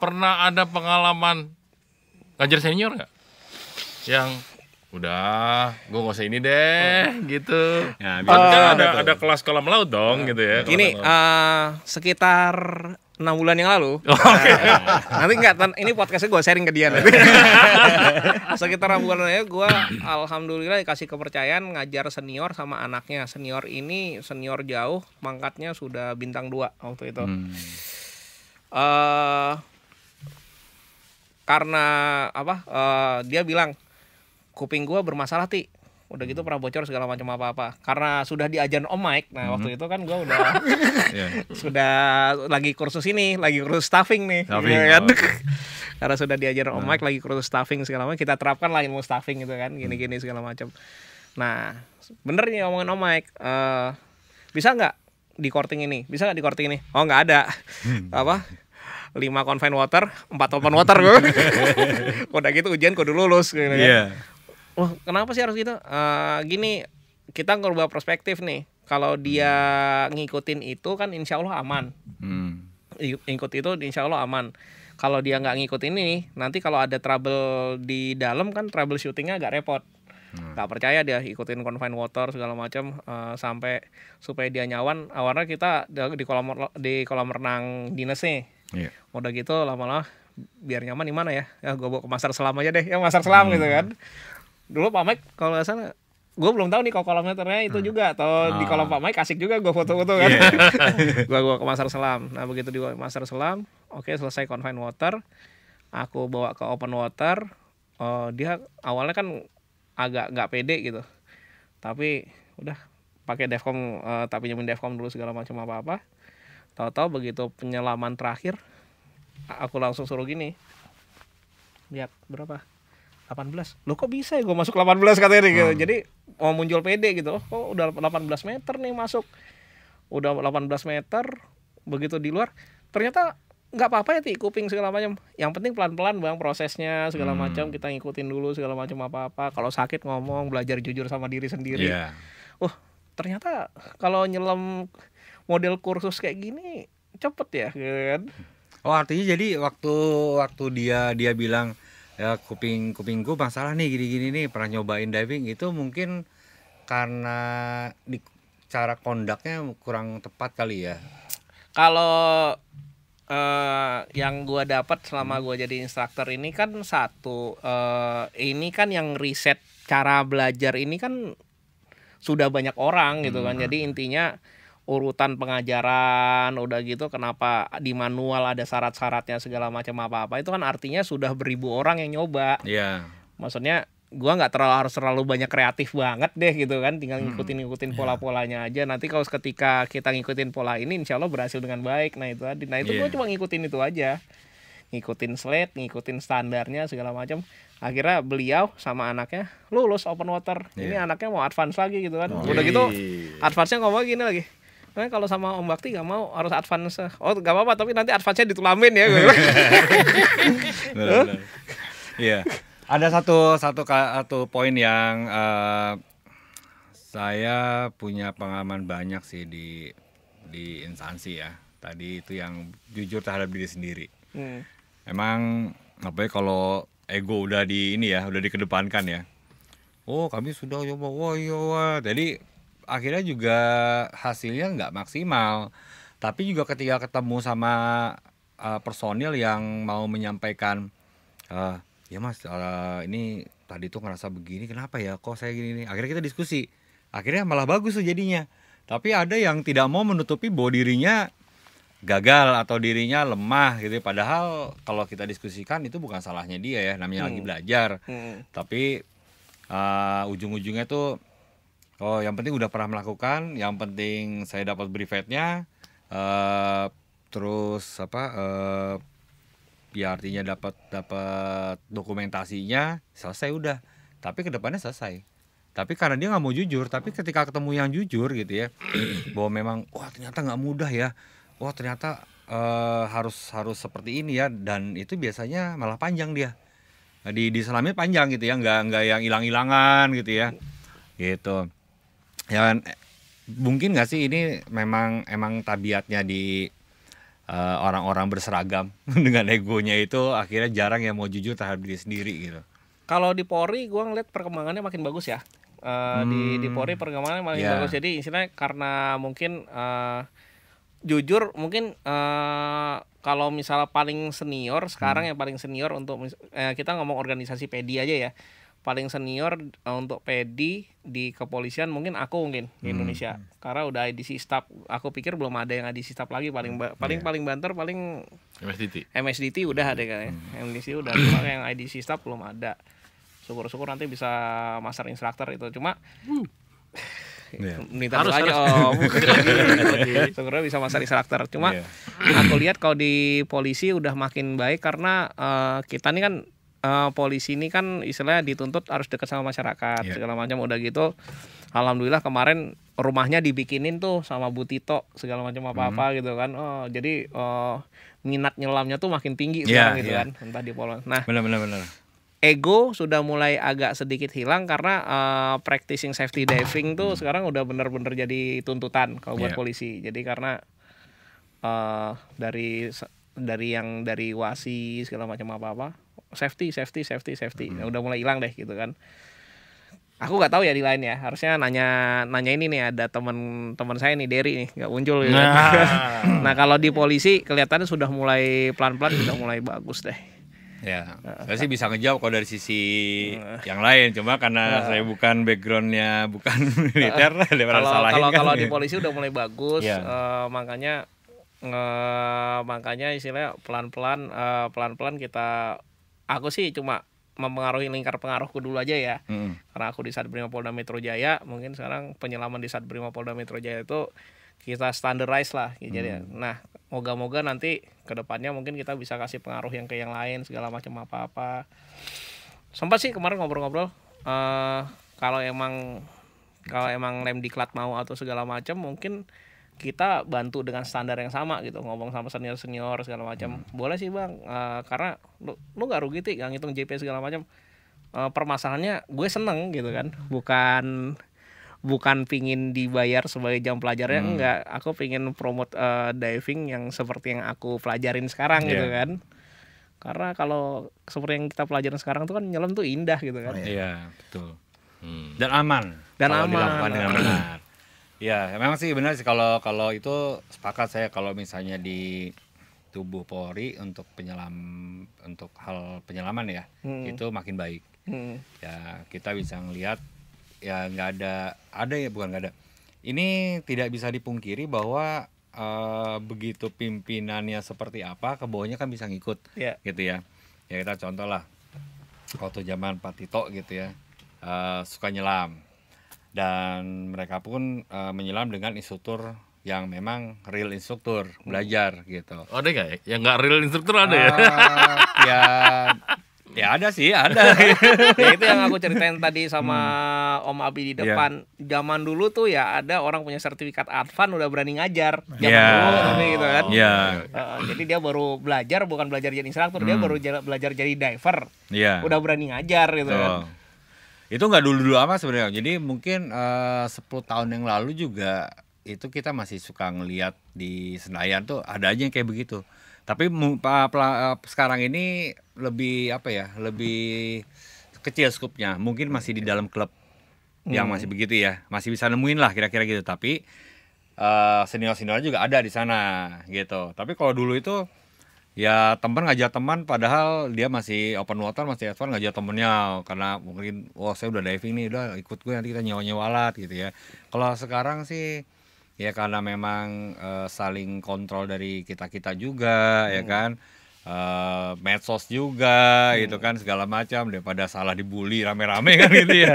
pernah ada pengalaman ngajar senior nggak yang udah gue nggak usah ini deh gitu ya, uh, kan ada ada kelas kolam laut dong uh, gitu ya gini uh, sekitar enam bulan yang lalu. (laughs) Oh, okay. Nah, nanti enggak, ini podcastnya gue sharing ke dia nanti. (laughs) Sekitar enam bulan aja gue alhamdulillah dikasih kepercayaan ngajar senior sama anaknya. Senior ini senior jauh, pangkatnya sudah bintang dua waktu itu. Hmm. Uh, karena apa? Uh, dia bilang kuping gue bermasalah ti udah gitu pernah bocor segala macam apa-apa karena sudah diajarin Om Mike nah waktu hmm. itu kan gue udah (laughs) iya. sudah lagi kursus ini lagi kursus staffing nih staffing, ya, kan? oh, (laughs) karena sudah diajarin Om nah. Mike lagi kursus staffing segala macam kita terapkan lagi mau staffing gitu kan hmm. gini-gini segala macam nah bener nih ngomongin Om Mike uh, bisa nggak di korting ini bisa nggak di korting ini oh nggak ada hmm. apa lima confine water, empat open water gue. (laughs) udah gitu ujian kudu lulus gitu yeah. kan. Iya wah kenapa sih harus gitu uh, gini kita ngubah perspektif nih kalau dia ngikutin itu kan insya Allah aman hmm. ikut itu insya Allah aman kalau dia nggak ngikutin ini nanti kalau ada trouble di dalam kan trouble shootingnya agak repot hmm. Gak percaya dia ikutin confine water segala macam uh, sampai supaya dia nyawan awalnya kita di kolam di kolam renang dinas nih yeah. udah gitu lama-lama biar nyaman di mana ya ya gue bawa ke masar selam aja deh ya masar selam hmm. gitu kan dulu Pak Mike kalau nggak salah gue belum tahu nih kalau kolam meternya itu hmm. juga atau di kolam ah. Pak Mike asik juga gue foto-foto kan yeah. (laughs) gue gua ke Masar Selam nah begitu di Masar Selam oke okay, selesai confine water aku bawa ke open water uh, dia awalnya kan agak nggak pede gitu tapi udah pakai defcom uh, eh, tapi nyemin defcom dulu segala macam apa apa tahu-tahu begitu penyelaman terakhir aku langsung suruh gini lihat berapa 18 lo kok bisa ya gue masuk 18 katanya hmm. gitu. jadi mau muncul pede gitu oh kok udah 18 meter nih masuk udah 18 meter begitu di luar ternyata nggak apa-apa ya ti kuping segala macam yang penting pelan-pelan bang prosesnya segala hmm. macam kita ngikutin dulu segala macam apa-apa kalau sakit ngomong belajar jujur sama diri sendiri yeah. Oh, uh ternyata kalau nyelam model kursus kayak gini cepet ya kan oh artinya jadi waktu waktu dia dia bilang ya kuping kuping gue masalah nih gini-gini nih pernah nyobain diving itu mungkin karena di cara kondaknya kurang tepat kali ya kalau uh, yang gue dapat selama gue jadi instruktur ini kan satu uh, ini kan yang riset cara belajar ini kan sudah banyak orang gitu kan hmm. jadi intinya urutan pengajaran udah gitu kenapa di manual ada syarat-syaratnya segala macam apa-apa itu kan artinya sudah beribu orang yang nyoba. Iya. Yeah. Maksudnya gua nggak terlalu harus terlalu banyak kreatif banget deh gitu kan tinggal hmm. ngikutin ngikutin iya. pola polanya aja nanti kalau ketika kita ngikutin pola ini insya Allah berhasil dengan baik nah itu tadi nah itu yeah. gua iya. cuma ngikutin itu aja ngikutin slate ngikutin standarnya segala macam akhirnya beliau sama anaknya lulus open water yeah. ini iya. anaknya mau advance lagi gitu kan oh, udah gitu advance-nya ngomong gini lagi Nah, kalau sama Om Bakti gak mau harus advance. Oh, gak apa-apa tapi nanti advance-nya ditulamin ya gue. (laughs) Iya. Ada satu satu satu poin yang uh, saya punya pengalaman banyak sih di di instansi ya. Tadi itu yang jujur terhadap diri sendiri. Hmm. Emang apa ya kalau ego udah di ini ya, udah dikedepankan ya. Oh, kami sudah coba. Ya wah, iya, wah. Jadi akhirnya juga hasilnya nggak maksimal tapi juga ketika ketemu sama uh, personil yang mau menyampaikan uh, ya mas uh, ini tadi tuh ngerasa begini kenapa ya kok saya gini nih akhirnya kita diskusi akhirnya malah bagus tuh jadinya tapi ada yang tidak mau menutupi bahwa dirinya gagal atau dirinya lemah gitu padahal kalau kita diskusikan itu bukan salahnya dia ya namanya hmm. lagi belajar hmm. tapi uh, ujung-ujungnya tuh oh yang penting udah pernah melakukan yang penting saya dapat brevetnya uh, eh, terus apa uh, ya artinya dapat dapat dokumentasinya selesai udah tapi kedepannya selesai tapi karena dia nggak mau jujur tapi ketika ketemu yang jujur gitu ya (clears throat) bahwa memang wah ternyata nggak mudah ya wah ternyata uh, harus harus seperti ini ya dan itu biasanya malah panjang dia di di selamit panjang gitu ya nggak nggak yang hilang hilangan gitu ya gitu ya kan? mungkin nggak sih ini memang emang tabiatnya di orang eh, orang-orang berseragam (laughs) dengan egonya itu akhirnya jarang yang mau jujur terhadap diri sendiri gitu. Kalau di Polri gue ngeliat perkembangannya makin bagus ya. Uh, hmm, di di hmm. Polri perkembangannya makin yeah. bagus. Jadi istilahnya karena mungkin uh, jujur mungkin uh, kalau misalnya paling senior sekarang hmm. yang paling senior untuk uh, kita ngomong organisasi pedi aja ya paling senior eh, untuk pedi di kepolisian mungkin aku mungkin di hmm. Indonesia karena udah IDC staff aku pikir belum ada yang IDC staff lagi paling ba paling yeah. paling banter paling MSDT MSDT udah ada kan hmm. MSDT udah cuma yang IDC staff belum ada syukur-syukur nanti bisa master instructor itu cuma hmm. Yeah. (laughs) Iya. minta harus, aja harus. oh gitu. (laughs) bisa master instructor cuma yeah. aku lihat kalau di polisi udah makin baik karena uh, kita nih kan uh, polisi ini kan istilahnya dituntut harus dekat sama masyarakat yeah. segala macam udah gitu alhamdulillah kemarin rumahnya dibikinin tuh sama Bu Tito segala macam apa apa mm. gitu kan oh jadi uh, minat nyelamnya tuh makin tinggi yeah, sekarang gitu yeah. kan entah di Polon nah benar benar ego sudah mulai agak sedikit hilang karena uh, practicing safety diving tuh hmm. sekarang udah bener-bener jadi tuntutan kalau buat yeah. polisi jadi karena uh, dari dari yang dari wasi segala macam apa apa safety safety safety safety hmm. udah mulai hilang deh gitu kan aku nggak tahu ya di lain ya harusnya nanya nanya ini nih ada teman teman saya nih Derry nih nggak muncul gitu. Kan. nah. (laughs) nah kalau di polisi kelihatannya sudah mulai pelan pelan sudah mulai bagus deh ya uh, saya sih bisa ngejawab kalau dari sisi uh, yang lain cuma karena uh, saya bukan backgroundnya bukan (laughs) militer nah. kalau kalau kan. kalau di ya. polisi udah mulai bagus yeah. Iya. uh, makanya uh, makanya istilahnya pelan pelan uh, pelan pelan kita aku sih cuma mempengaruhi lingkar pengaruhku dulu aja ya. Hmm. Karena aku di saat Brimo Polda Metro Jaya, mungkin sekarang penyelaman di saat Brimo Polda Metro Jaya itu kita standardize lah gitu. jadi hmm. nah moga-moga nanti kedepannya mungkin kita bisa kasih pengaruh yang ke yang lain segala macam apa-apa sempat sih kemarin ngobrol-ngobrol uh, kalau emang kalau emang lem diklat mau atau segala macam mungkin kita bantu dengan standar yang sama gitu ngomong sama senior senior segala macam hmm. boleh sih bang uh, karena lu lu nggak rugi sih ngitung JP segala macam uh, permasalahannya gue seneng gitu kan bukan bukan pingin dibayar sebagai jam pelajarnya hmm. enggak aku pingin promote uh, diving yang seperti yang aku pelajarin sekarang yeah. gitu iya. kan karena kalau seperti yang kita pelajarin sekarang tuh kan nyelam tuh indah gitu kan oh, iya oh, iya, yeah, betul hmm. dan aman dan aman dilakukan dengan benar Iya, memang sih benar sih kalau kalau itu sepakat saya kalau misalnya di tubuh Polri untuk penyelam untuk hal penyelaman ya hmm. itu makin baik. Hmm. Ya kita bisa ngelihat ya nggak ada ada ya bukan nggak ada. Ini tidak bisa dipungkiri bahwa uh, begitu pimpinannya seperti apa ke bawahnya kan bisa ngikut yeah. gitu ya. Ya kita contoh lah waktu zaman Pak Tito gitu ya uh, suka nyelam dan mereka pun uh, menyelam dengan instruktur yang memang real instruktur belajar gitu. Oh, ada nggak ya? Yang nggak real instruktur ada uh, ya? Ah, ya Ya ada sih, ada. (laughs) ya itu yang aku ceritain tadi sama hmm. Om Abi di ya. depan. Yeah. Zaman dulu tuh ya ada orang punya sertifikat Advan udah berani ngajar. Zaman yeah. dulu gitu kan. Yeah. Ya. Uh, eh, jadi dia baru belajar bukan belajar jadi instruktur, hmm. dia baru belajar jadi diver. Yeah. Udah berani ngajar gitu oh. kan itu nggak dulu dulu apa sebenarnya jadi mungkin eh, uh, 10 tahun yang lalu juga itu kita masih suka ngelihat di Senayan tuh ada aja yang kayak begitu tapi eh, sekarang ini lebih apa ya lebih kecil skupnya mungkin masih di dalam klub hmm. yang masih begitu ya masih bisa nemuin lah kira-kira gitu tapi uh, eh, senior senior juga ada di sana gitu tapi kalau dulu itu ya teman ngajak teman padahal dia masih open water masih advan ngajak temennya karena mungkin wah saya udah diving nih udah ikut gue nanti kita nyewa nyewa alat gitu ya kalau sekarang sih ya karena memang e, saling kontrol dari kita kita juga ya hmm. ya kan uh, medsos juga hmm. gitu kan segala macam daripada salah dibully rame-rame kan gitu ya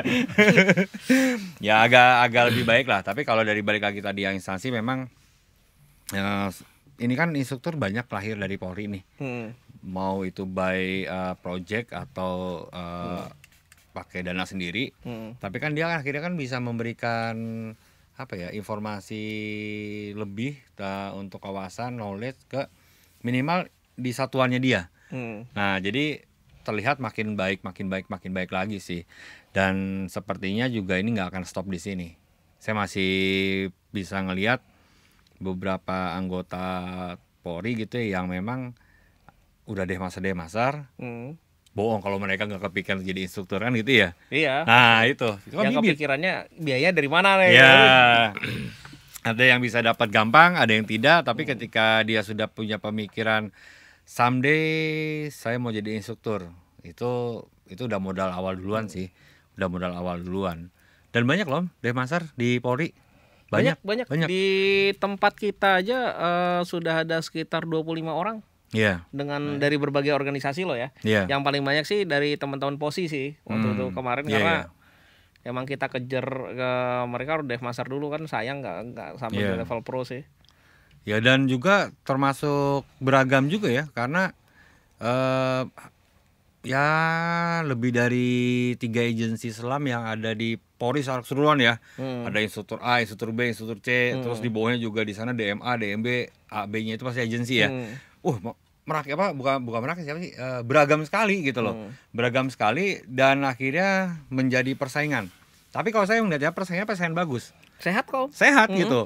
(laughs) ya agak agak lebih baik lah tapi kalau dari balik lagi tadi yang instansi memang uh, ini kan instruktur banyak lahir dari Polri nih. Hmm. Mau itu by uh, project atau uh, hmm. pakai dana sendiri. Hmm. Tapi kan dia akhirnya kan bisa memberikan apa ya informasi lebih ta, untuk kawasan knowledge ke minimal di satuannya dia. Hmm. Nah, jadi terlihat makin baik, makin baik, makin baik lagi sih. Dan sepertinya juga ini nggak akan stop di sini. Saya masih bisa ngelihat beberapa anggota Polri gitu ya yang memang udah deh masa deh masar hmm. bohong kalau mereka nggak kepikiran jadi instruktur kan gitu ya iya nah itu Cuma yang bibir. kepikirannya biaya dari mana nih ya (clears throat) ada yang bisa dapat gampang ada yang tidak tapi hmm. ketika dia sudah punya pemikiran someday saya mau jadi instruktur itu itu udah modal awal duluan hmm. sih udah modal awal duluan dan banyak loh deh masar di Polri banyak, banyak, banyak. Di tempat kita aja uh, sudah ada sekitar 25 orang. Yeah. Dengan iya. dari berbagai organisasi loh ya. Yeah. Yang paling banyak sih dari teman-teman posisi waktu hmm. itu kemarin yeah, karena yeah emang kita kejar ke mereka udah master dulu kan sayang nggak nggak sampai yeah. Iya. level pro sih ya dan juga termasuk beragam juga ya karena uh, ya lebih dari tiga agensi selam yang ada di Polri secara keseluruhan ya. Hmm. Ada instruktur A, instruktur B, instruktur C, hmm. terus di bawahnya juga di sana DMA, DMB, AB-nya itu pasti agensi ya. Hmm. Uh, merak apa bukan bukan merak siapa sih? E, beragam sekali gitu loh. Hmm. Beragam sekali dan akhirnya menjadi persaingan. Tapi kalau saya melihatnya persaingan persaingan bagus. Sehat kok. Sehat hmm. gitu.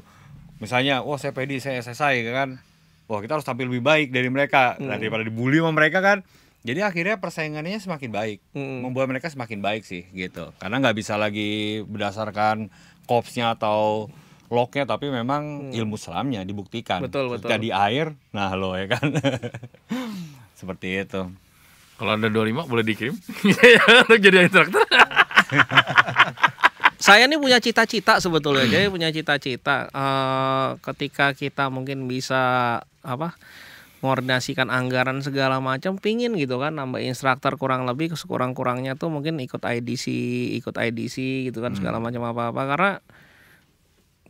Misalnya, wah oh, saya PD, saya SSI kan. Wah, kita harus tampil lebih baik dari mereka hmm. daripada dibully sama mereka kan jadi akhirnya persaingannya semakin baik, hmm. membuat mereka semakin baik sih gitu. Karena nggak bisa lagi berdasarkan kopsnya atau loknya, tapi memang hmm. ilmu selamnya dibuktikan. Betul betul. Jadi air, nah lo ya kan, (laughs) seperti itu. Kalau ada dua lima boleh dikirim. (laughs) jadi instruktur. (laughs) Saya ini punya cita-cita sebetulnya. Jadi punya cita-cita uh, ketika kita mungkin bisa apa? mengordinasikan anggaran segala macam pingin gitu kan nambah instruktur kurang lebih kurang-kurangnya tuh mungkin ikut IDC ikut IDC gitu kan hmm. segala macam apa-apa karena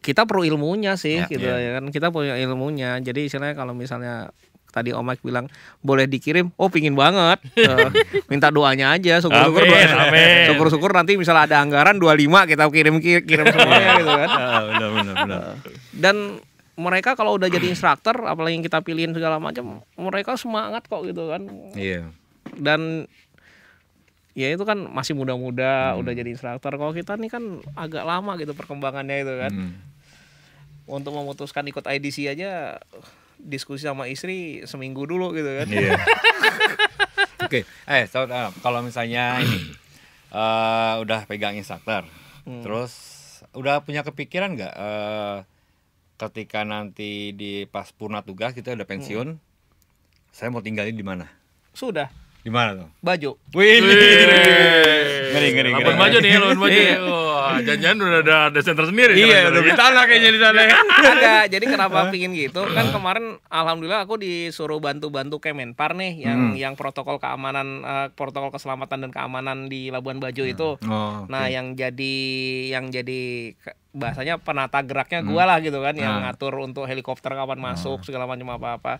kita perlu ilmunya sih yeah, gitu yeah. ya kan kita punya ilmunya jadi istilahnya kalau misalnya tadi Om Mike bilang boleh dikirim, oh pingin banget. (laughs) Eh, minta doanya aja, syukur-syukur amin, amin. syukur-syukur nanti misalnya ada anggaran 25 kita kirim kirim (laughs) iya. semuanya gitu kan. Ah, benar, benar, benar. Eh, dan mereka kalau udah jadi instruktur apalagi yang kita pilihin segala macam mereka semangat kok gitu kan iya yeah. dan ya itu kan masih muda-muda hmm. udah jadi instruktur kalau kita nih kan agak lama gitu perkembangannya itu kan hmm. untuk memutuskan ikut IDC aja diskusi sama istri seminggu dulu gitu kan yeah. (laughs) Oke, okay. eh so, uh, kalau misalnya ini uh, udah pegang instruktur, hmm. terus udah punya kepikiran nggak uh, ketika nanti di pas purna tugas kita gitu ya, udah pensiun hmm. saya mau tinggalin di mana sudah di mana tuh baju wih ngeri ngeri ngeri maju nih lawan maju iya. wah jangan udah ada ada center sendiri iya udah beli tanah kayaknya di sana enggak jadi kenapa pingin gitu kan kemarin alhamdulillah aku disuruh bantu bantu Kemenpar nih yang hmm. yang protokol keamanan uh, protokol keselamatan dan keamanan di Labuan Bajo hmm. itu oh, nah yang jadi yang jadi bahasanya penata geraknya hmm. gua lah gitu kan yang ah. ngatur untuk helikopter kapan masuk ah. segala macam apa apa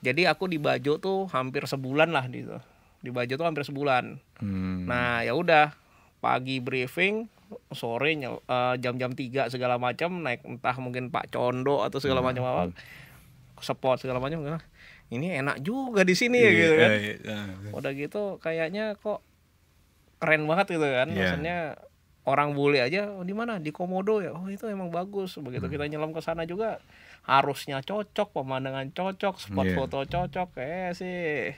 jadi aku di Bajo tuh hampir sebulan lah gitu di Baja tuh hampir sebulan hmm. nah ya udah pagi briefing sore eh, jam-jam uh, tiga segala macam naik entah mungkin Pak Condo atau segala hmm. macam apa support segala macam ini enak juga di sini yeah, ya gitu kan yeah, yeah. udah gitu kayaknya kok keren banget gitu kan yeah. maksudnya orang bule aja oh, di mana di komodo ya oh itu emang bagus begitu hmm. kita nyelam ke sana juga arusnya cocok, pemandangan cocok, spot yeah. foto cocok, eh sih.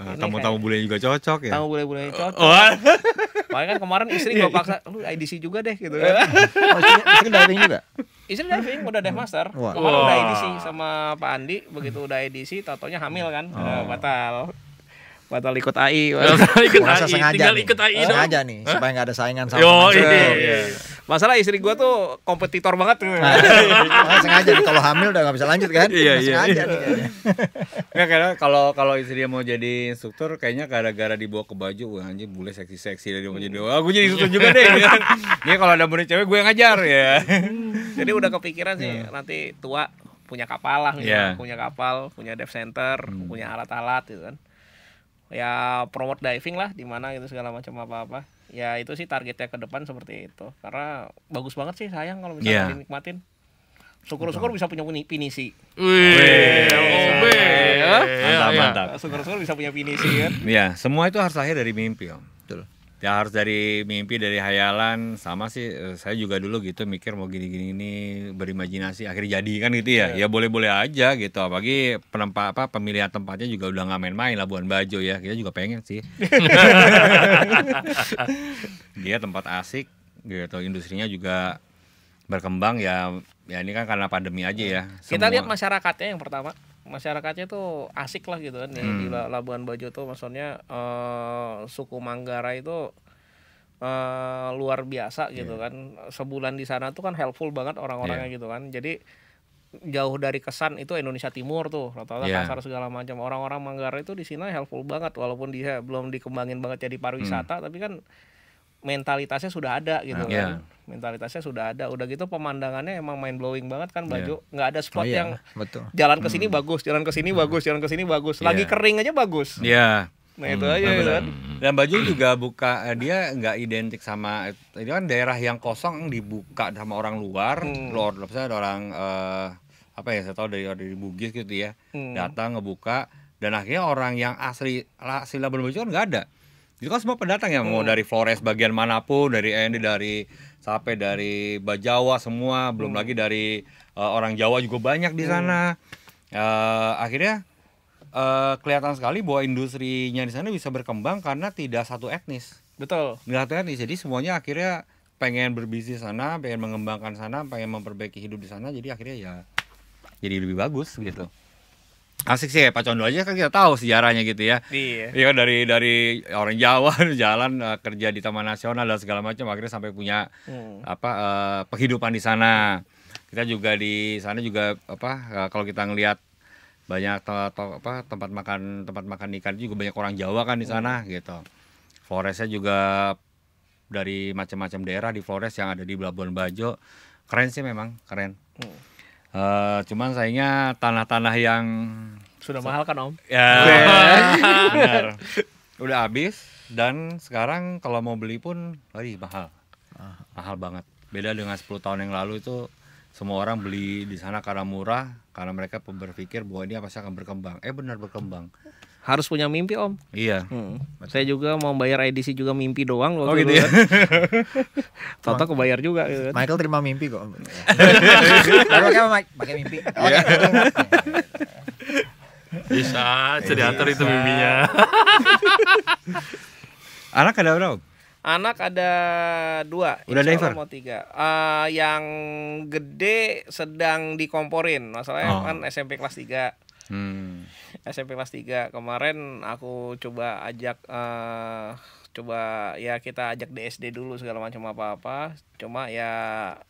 Eh, tamu-tamu bule juga cocok ya. Tamu bule-bule eh, cocok. Oh. Makanya kan kemarin istri iya, gue paksa, iya. lu IDC juga deh gitu eh. kan. oh, istri diving juga. Istri diving udah dive hmm. master. Wow. Kemarin wow. udah IDC sama Pak Andi, begitu udah IDC tatonya hamil kan, oh. udah batal batal ikut AI. Batal ikut AI. Sengaja tinggal nih. ikut AI dong. Sengaja nih supaya nggak ada saingan sama. Yo, ini. Iya. iya Masalah istri gue tuh kompetitor banget. tuh, nah, iya, iya. sengaja kalau hamil udah nggak bisa lanjut kan? Iya iya. Sengaja. Iya. (laughs) Nggak karena kalau kalau istri dia mau jadi instruktur kayaknya gara-gara dibawa ke baju gue anjir boleh seksi-seksi dari mau jadi. Wah gue jadi instruktur juga deh. Gitu kan. (laughs) Dia kalau ada murid cewek gue yang ngajar ya. Jadi udah kepikiran sih nanti tua punya kapal lah, gitu yeah. Kan. punya kapal, punya dive center, hmm. punya alat-alat gitu kan ya promote diving lah di mana gitu segala macam apa apa ya itu sih targetnya ke depan seperti itu karena bagus banget sih sayang kalau misalnya yeah. dinikmatin Syukur-syukur bisa punya pinisi. Wih, iya, iya. Mantap, mantap. Syukur-syukur bisa punya pinisi kan. Ya. Iya, semua itu harus lahir dari mimpi, Om ya harus dari mimpi dari hayalan sama sih eh, saya juga dulu gitu mikir mau gini gini ini berimajinasi akhirnya jadi kan gitu ya iya. ya boleh boleh aja gitu apalagi penempa apa pemilihan tempatnya juga udah nggak main-main Labuan Bajo ya kita juga pengen sih (laughs) dia tempat asik gitu industrinya juga berkembang ya ya ini kan karena pandemi aja ya kita Semua. lihat masyarakatnya yang pertama masyarakatnya tuh asik lah gitu kan ya, hmm. di Labuan Bajo tuh maksudnya uh, suku Manggarai itu uh, luar biasa gitu iya. kan sebulan di sana tuh kan helpful banget orang-orangnya yeah. gitu kan jadi jauh dari kesan itu Indonesia Timur tuh rata-rata yeah. kasar segala macam orang-orang Manggarai itu di sini helpful banget walaupun dia belum dikembangin banget jadi pariwisata hmm. tapi kan mentalitasnya sudah ada gitu yeah. kan. Mentalitasnya sudah ada. Udah gitu pemandangannya emang mind blowing banget kan baju. Iya. Yeah. nggak ada spot oh, yeah. yang betul. jalan ke sini hmm. bagus, jalan ke sini hmm. bagus, jalan ke sini bagus. Iya. Lagi yeah. kering aja bagus. ya Yeah. Nah itu hmm, aja ya, kan. Hmm. Dan baju juga buka eh, dia nggak identik sama eh, itu kan daerah yang kosong dibuka sama orang luar, hmm. luar misalnya ada orang uh, apa ya saya tahu dari dari Bugis gitu ya. Hmm. Datang ngebuka dan akhirnya orang yang asli asli Labuan kan nggak ada itu kan semua pendatang ya, hmm. mau dari Flores bagian manapun, dari Endi, dari sape, dari Bajawa semua, belum hmm. lagi dari uh, orang Jawa juga banyak di hmm. sana. Hmm. Uh, akhirnya uh, kelihatan sekali bahwa industrinya di sana bisa berkembang karena tidak satu etnis. Betul. Tidak satu etnis, jadi semuanya akhirnya pengen berbisnis sana, pengen mengembangkan sana, pengen memperbaiki hidup di sana, jadi akhirnya ya jadi lebih bagus gitu asik sih Pak Condo aja kan kita tahu sejarahnya gitu ya. Iya. Iya kan, dari dari orang Jawa (laughs) jalan uh, kerja di Taman Nasional dan segala macam akhirnya sampai punya hmm. apa uh, penghidupan di sana. Kita juga di sana juga apa uh, kalau kita ngelihat banyak to, to, apa tempat makan tempat makan ikan juga banyak orang Jawa kan di hmm. sana hmm. gitu. Floresnya juga dari macam-macam daerah di Flores yang ada di Labuan Bajo. Keren sih memang, keren. Hmm Uh, cuman sayangnya tanah-tanah yang sudah mahal kan om? Ya, (laughs) benar. Udah habis dan sekarang kalau mau beli pun, lagi mahal, ah. mahal banget. Beda dengan 10 tahun yang lalu itu semua orang beli di sana karena murah, karena mereka berpikir bahwa ini pasti akan berkembang. Eh benar berkembang harus punya mimpi om iya hmm. saya juga mau bayar edisi juga mimpi doang loh oh, gitu ya (laughs) Toto kebayar juga gitu. Michael terima mimpi kok (laughs) Michael pakai mimpi okay. Iya. bisa jadi iya. itu mimpinya (laughs) anak ada berapa Anak ada dua, udah diver mau tiga. Uh, yang gede sedang dikomporin, masalahnya oh. kan SMP kelas tiga. Hmm. SMP kelas 3 kemarin aku coba ajak uh, coba ya kita ajak DSD dulu segala macam apa-apa cuma ya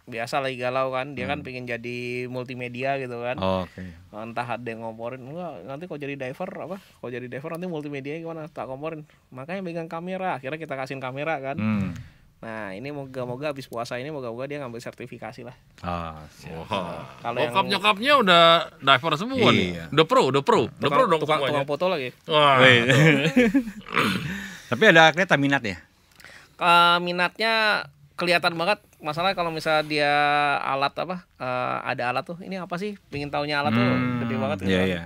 biasa lagi galau kan dia kan hmm. kan pingin jadi multimedia gitu kan oh, okay. entah ada yang ngomporin enggak nanti kau jadi diver apa kau jadi diver nanti multimedia gimana tak ngomporin makanya pegang kamera akhirnya kita kasihin kamera kan hmm Nah ini moga-moga abis puasa ini moga-moga dia ngambil sertifikasi lah. Ah, wow. kalau Bokap yang... nyokapnya udah diver semua iya. nih. Udah pro, udah pro, udah pro dong tukang, tukang foto lagi. Wah. (laughs) Tapi ada akhirnya minat ya? Uh, minatnya kelihatan banget masalah kalau misalnya dia alat apa uh, ada alat tuh ini apa sih Pengin taunya alat hmm, tuh gede banget gitu iya, kan. iya.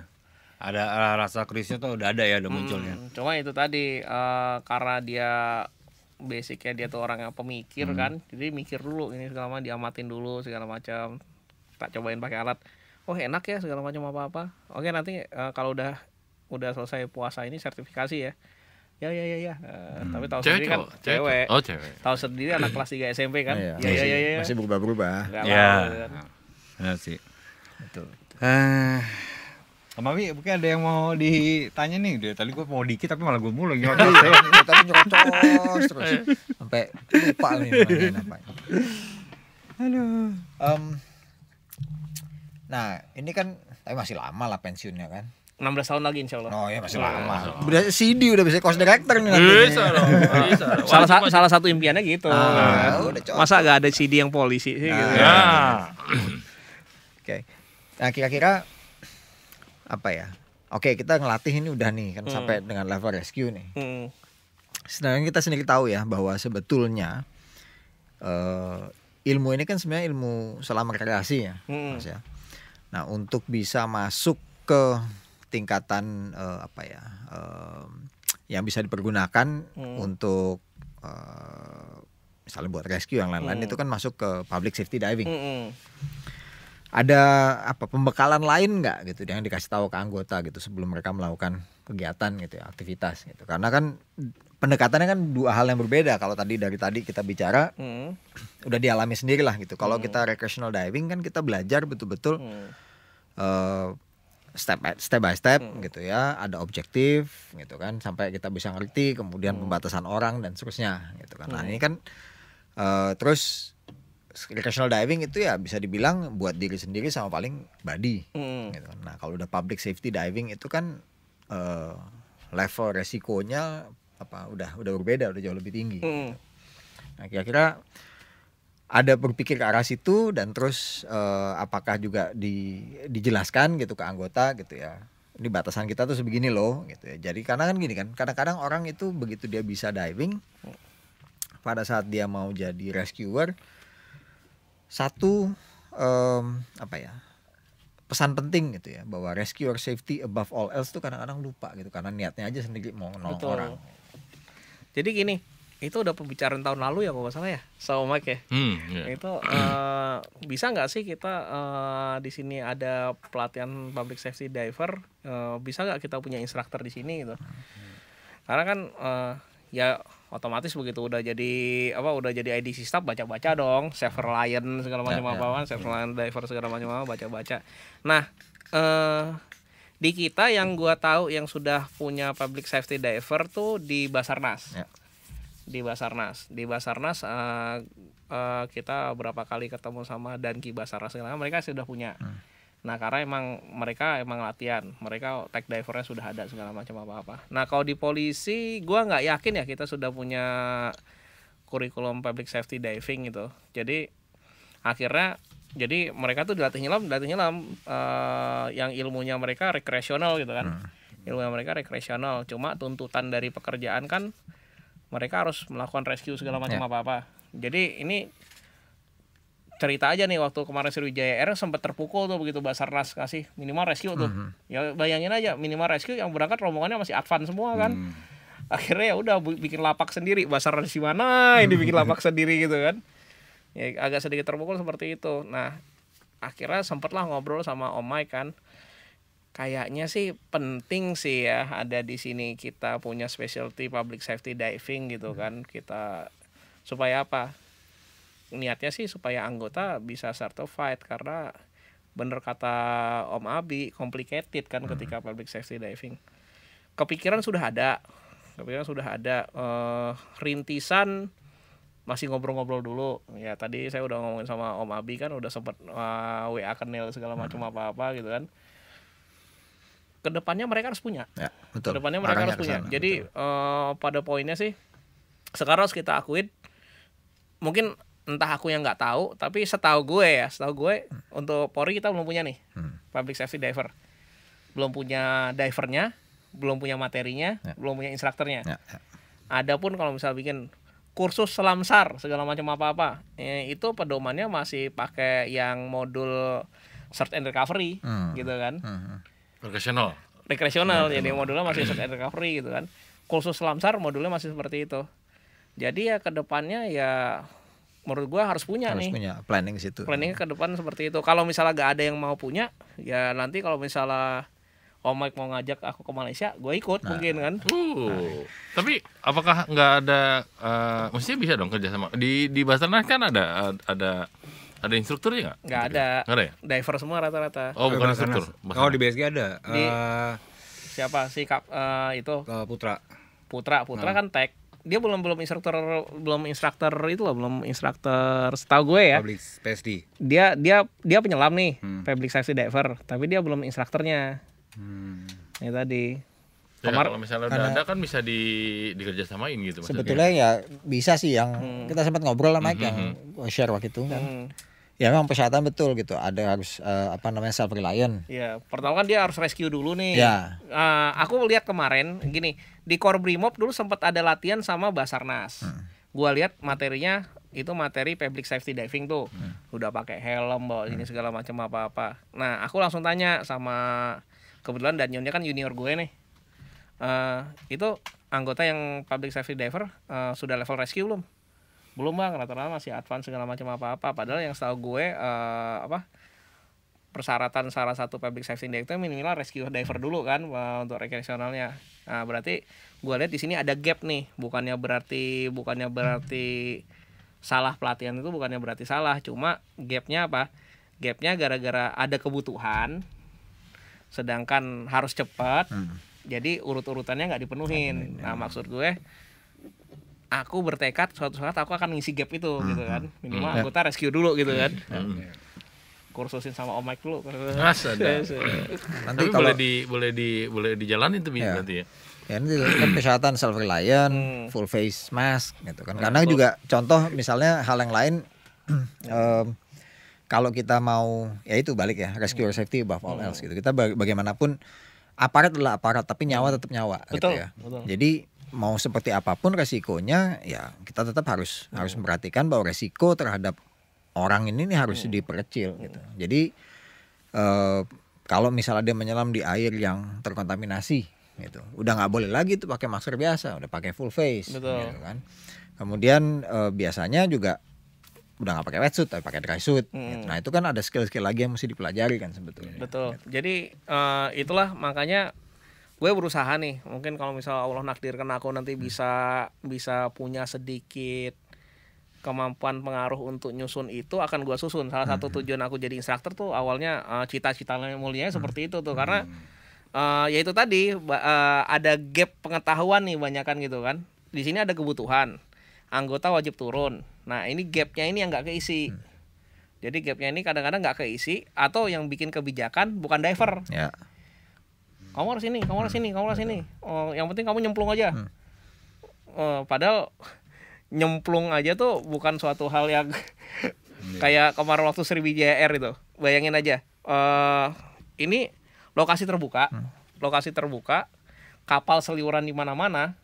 ada rasa krisnya tuh udah ada ya udah hmm, munculnya cuma itu tadi uh, karena dia basicnya dia tuh orang yang pemikir hmm. kan jadi mikir dulu ini segala macam diamatin dulu segala macam tak cobain pakai alat oh enak ya segala macam apa apa oke nanti uh, kalau udah udah selesai puasa ini sertifikasi ya ya ya ya ya uh, hmm. tapi tahu sendiri kan cewek, cewek. Oh, cewek. tahu sendiri anak kelas 3 SMP kan ya ya ya, masih berubah berubah ya, ya. Iya. Kan. Iya sih betul eh, Mami, mungkin ada yang mau ditanya nih. Dari tadi gue mau dikit tapi malah gue mulu gimana? Iya, iya, iya, tadi nyocos terus sampai lupa nih Halo. Um, nah, ini kan tapi masih lama lah pensiunnya kan. 16 tahun lagi insya Allah. Oh iya masih lama lama. Udah CD udah bisa cost director nih nanti. Bisa dong. salah, sa salah satu impiannya gitu. Ah, nah, udah Masa gak ada CD yang polisi sih gitu? nah, gitu. Ya. Oke. Okay. Nah kira-kira apa ya? Oke, kita ngelatih ini udah nih kan hmm. sampai dengan level rescue nih. Hmm. Sedangkan kita sendiri tahu ya bahwa sebetulnya uh, ilmu ini kan sebenarnya ilmu selama kreasi ya, hmm. Mas ya. Nah, untuk bisa masuk ke tingkatan uh, apa ya? Uh, yang bisa dipergunakan hmm. untuk uh, misalnya buat rescue yang lain-lain hmm. itu kan masuk ke public safety diving. Hmm ada apa pembekalan lain nggak gitu yang dikasih tahu ke anggota gitu sebelum mereka melakukan kegiatan gitu ya, aktivitas gitu. Karena kan pendekatannya kan dua hal yang berbeda. Kalau tadi dari tadi kita bicara hmm. udah dialami sendiri lah gitu. Kalau hmm. kita recreational diving kan kita belajar betul-betul hmm. uh, step by, step by step hmm. gitu ya ada objektif gitu kan sampai kita bisa ngerti kemudian hmm. pembatasan orang dan seterusnya gitu kan nah ini hmm. kan uh, terus recreational diving itu ya bisa dibilang buat diri sendiri sama paling body mm. gitu. nah kalau udah public safety diving itu kan uh, level resikonya apa udah udah berbeda udah jauh lebih tinggi mm. gitu. Hmm. nah kira-kira ada berpikir ke arah situ dan terus uh, apakah juga di, dijelaskan gitu ke anggota gitu ya ini batasan kita tuh sebegini loh gitu ya jadi karena kan gini kan kadang-kadang orang itu begitu dia bisa diving hmm. pada saat dia mau jadi rescuer satu um, apa ya pesan penting gitu ya bahwa rescue or safety above all else tuh kadang-kadang lupa gitu karena niatnya aja sendiri mau nolong Betul. orang. Jadi gini, itu udah pembicaraan tahun lalu ya kalau salah ya, sama Mike ya. Hmm, yeah. Itu uh, bisa nggak sih kita uh, di sini ada pelatihan public safety diver? Uh, bisa nggak kita punya instruktur di sini gitu? Karena kan uh, ya otomatis begitu udah jadi apa udah jadi ID staff baca-baca dong server lion segala ya, macam apa ya. apa server lion driver segala macam apa baca-baca nah eh di kita yang gua tahu yang sudah punya public safety diver tuh di Basarnas ya. di Basarnas di Basarnas eh, eh, kita berapa kali ketemu sama Danki Basarnas segala mereka sudah punya hmm Nah karena emang mereka emang latihan, mereka tech divernya sudah ada segala macam apa-apa. Nah kalau di polisi, gue nggak yakin ya kita sudah punya kurikulum public safety diving gitu. Jadi akhirnya jadi mereka tuh dilatih nyelam, dilatih nyelam uh, yang ilmunya mereka rekreasional gitu kan. Hmm. Ilmunya mereka rekreasional, cuma tuntutan dari pekerjaan kan mereka harus melakukan rescue segala macam yeah. apa-apa. Jadi ini cerita aja nih waktu kemarin Sriwijaya Air sempat terpukul tuh begitu Basarnas kasih minimal rescue tuh. Mm -hmm. Ya bayangin aja minimal rescue yang berangkat rombongannya masih advan semua kan. Mm. Akhirnya ya udah bikin lapak sendiri Basarnas di mana ini (laughs) bikin lapak sendiri gitu kan. Ya agak sedikit terpukul seperti itu. Nah, akhirnya sempatlah ngobrol sama Om Mike kan. Kayaknya sih penting sih ya ada di sini kita punya specialty public safety diving gitu hmm. kan. Kita supaya apa? niatnya sih supaya anggota bisa certified karena bener kata Om Abi complicated kan hmm. ketika public safety diving. Kepikiran sudah ada, kepikiran sudah ada uh, rintisan masih ngobrol-ngobrol dulu ya tadi saya udah ngomongin sama Om Abi kan udah sempet uh, eh, WA kenil segala macam hmm. apa-apa gitu kan kedepannya mereka harus punya ya, betul. kedepannya mereka Makanya harus punya punya jadi uh, pada poinnya sih sekarang harus kita akuin mungkin entah aku yang nggak tahu tapi setahu gue ya setahu gue hmm. untuk Polri kita belum punya nih hmm. public safety diver belum punya divernya belum punya materinya ya. belum punya instrukturnya ya. ya. Adapun kalau misal bikin kursus selam sar segala macam apa apa ya, eh, itu pedomannya masih pakai yang modul search and recovery hmm. gitu kan hmm. hmm. recreational recreational jadi modulnya masih search and recovery gitu kan kursus selam sar modulnya masih seperti itu jadi ya kedepannya ya menurut gue harus punya harus nih. punya planning situ. Planning ke depan seperti itu. Kalau misalnya gak ada yang mau punya, ya nanti kalau misalnya Om Mike mau ngajak aku ke Malaysia, gue ikut nah. mungkin kan. Uh, nah. Tapi apakah nggak ada? Uh, eh, mestinya bisa dong kerja sama. Di di Basarnas kan ada ada ada instrukturnya nggak? Nggak ada. Nggak ada ya? Diver semua rata-rata. Oh bukan instruktur. Oh di BSG ada. Di, uh, siapa sih kap uh, eh, itu? Putra. Putra Putra hmm. kan tech dia belum belum instruktur belum instruktur itu loh belum instruktur setahu gue ya public PSD dia dia dia penyelam nih hmm. public safety diver tapi dia belum instrukturnya hmm. ya tadi Ya, Komar, kalau misalnya udah ada kan bisa di dikerjasamain gitu Sebetulnya ya bisa sih yang hmm. kita sempat ngobrol sama Mike -hmm. hmm yang hmm. share waktu itu kan. Hmm ya memang persyaratan betul gitu ada harus uh, apa namanya self reliant ya pertama kan dia harus rescue dulu nih ya. uh, aku lihat kemarin gini di brimob dulu sempat ada latihan sama Basarnas hmm. gua lihat materinya itu materi public safety diving tuh hmm. udah pakai helm bawa ini hmm. segala macam apa apa nah aku langsung tanya sama kebetulan Danionnya kan junior gue nih uh, itu anggota yang public safety diver uh, sudah level rescue belum belum bang rata-rata masih advance segala macam apa-apa padahal yang setahu gue uh, apa persyaratan salah satu public safety director minimal rescue diver dulu kan uh, untuk rekreasionalnya nah berarti gue lihat di sini ada gap nih bukannya berarti bukannya berarti salah pelatihan itu bukannya berarti salah cuma gapnya apa gapnya gara-gara ada kebutuhan sedangkan harus cepat hmm. jadi urut-urutannya nggak dipenuhin nah ya. maksud gue aku bertekad suatu saat aku akan ngisi gap itu gitu hmm. gitu kan hmm. minimal hmm. anggota rescue dulu gitu kan hmm. hmm. Iya. kursusin sama Om Mike dulu Masa, (laughs) eh. nanti kalau, boleh di boleh di boleh dijalanin tuh iya. ya? ya. nanti ya ya ini kan kesehatan self reliant hmm. full face mask gitu kan iya, karena juga contoh misalnya hal yang lain um, (clears throat) kalau kita mau ya itu balik ya rescue or hmm. safety above all else gitu kita baga bagaimanapun aparat adalah aparat tapi nyawa tetap nyawa gitu betul, gitu ya betul. jadi mau seperti apapun resikonya ya kita tetap harus hmm. harus memperhatikan bahwa resiko terhadap orang ini ini harus hmm. diperkecil iya. gitu. Jadi e, kalau misalnya dia menyelam di air yang terkontaminasi gitu, udah nggak boleh lagi tuh pakai masker biasa, udah pakai full face gitu Betul. gitu kan. Kemudian e, biasanya juga udah nggak pakai wetsuit tapi pakai dry suit. Hmm. Gitu. Nah itu kan ada skill-skill lagi yang mesti dipelajari kan sebetulnya. Betul. Gitu. Jadi e, itulah makanya gue berusaha nih mungkin kalau misal Allah nakdirkan aku nanti hmm. bisa bisa punya sedikit kemampuan pengaruh untuk nyusun itu akan gue susun salah satu hmm. tujuan aku jadi instruktur tuh awalnya uh, eh, cita-citanya mulianya hmm. seperti itu tuh karena uh, ya itu tadi uh, ada gap pengetahuan nih banyak kan gitu kan di sini ada kebutuhan anggota wajib turun nah ini gapnya ini yang nggak keisi jadi gapnya ini kadang-kadang nggak keisi atau yang bikin kebijakan bukan diver ya kamu harus ini kamu harus ini kamu harus ini oh, yang penting kamu nyemplung aja hmm. uh, padahal (laughs) nyemplung aja tuh bukan suatu hal yang iya. kayak kemarin waktu Sriwijaya Air itu bayangin aja uh, ini lokasi terbuka hmm. lokasi terbuka kapal seliuran di mana-mana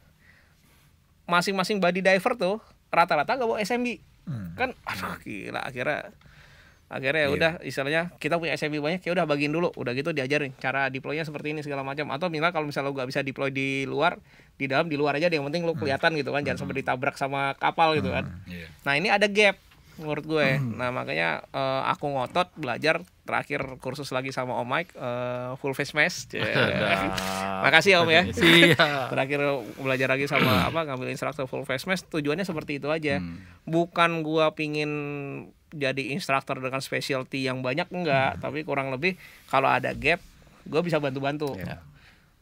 masing-masing body diver tuh rata-rata gak bawa SMB hmm. kan aduh gila akhirnya akhirnya yeah. Iya. udah istilahnya kita punya SMB banyak ya udah bagiin dulu udah gitu diajarin cara deploynya seperti ini segala macam atau minimal kalau misalnya lo gak bisa deploy di luar di dalam di luar aja yang penting lo hmm. kelihatan gitu kan jangan hmm. sampai ditabrak sama kapal gitu kan hmm, iya. nah ini ada gap menurut gue nah makanya uh, aku ngotot belajar terakhir kursus lagi sama Om Mike uh, full face mask (laughs) makasih ya, Om ya iya. terakhir belajar lagi sama apa ngambil instruktur full face mask tujuannya seperti itu aja bukan gua pingin jadi instruktur dengan specialty yang banyak enggak, hmm. tapi kurang lebih kalau ada gap gue bisa bantu-bantu. Yeah.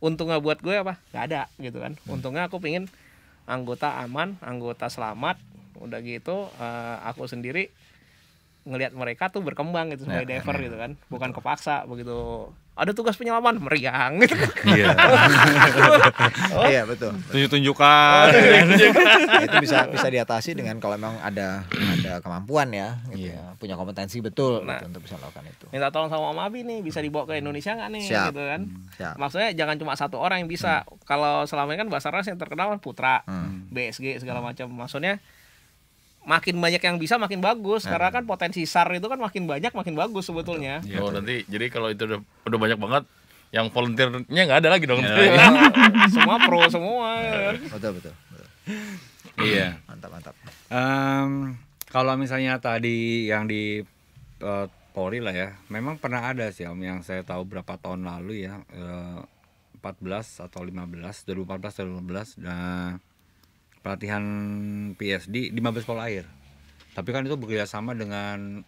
Untungnya buat gue apa? Gak ada gitu kan. Hmm. Untungnya aku pingin anggota aman, anggota selamat, udah gitu uh, aku sendiri ngelihat mereka tuh berkembang gitu sebagai yeah, diver yeah. gitu kan, bukan kepaksa begitu ada tugas penyelaman meriang Iya. (laughs) Iya betul. Tunjuk-tunjukkan. Oh, iya, iya. itu bisa bisa diatasi dengan kalau memang ada ada kemampuan ya, gitu yeah. Ya. punya kompetensi betul gitu, nah, gitu, untuk bisa melakukan itu. Minta tolong sama Om Abi nih bisa dibawa ke Indonesia nggak nih Siap. gitu kan. Hmm, siap. Maksudnya jangan cuma satu orang yang bisa. Hmm. Kalau selama ini kan Basarnas yang terkenal kan Putra, hmm. BSG segala macam. Maksudnya makin banyak yang bisa makin bagus hmm. karena kan potensi SAR itu kan makin banyak makin bagus sebetulnya. Ya, oh, nanti jadi kalau itu udah udah banyak banget yang volunteernya nggak ada lagi dong. Ya, ya. (laughs) semua pro semua. Betul betul. Iya. Mantap mantap. Um, kalau misalnya tadi yang di uh, Polri lah ya, memang pernah ada sih om yang saya tahu berapa tahun lalu ya, uh, eh, 14 atau 15, 2014 2015 nah pelatihan PSD di Mabes Polair tapi kan itu bekerja sama dengan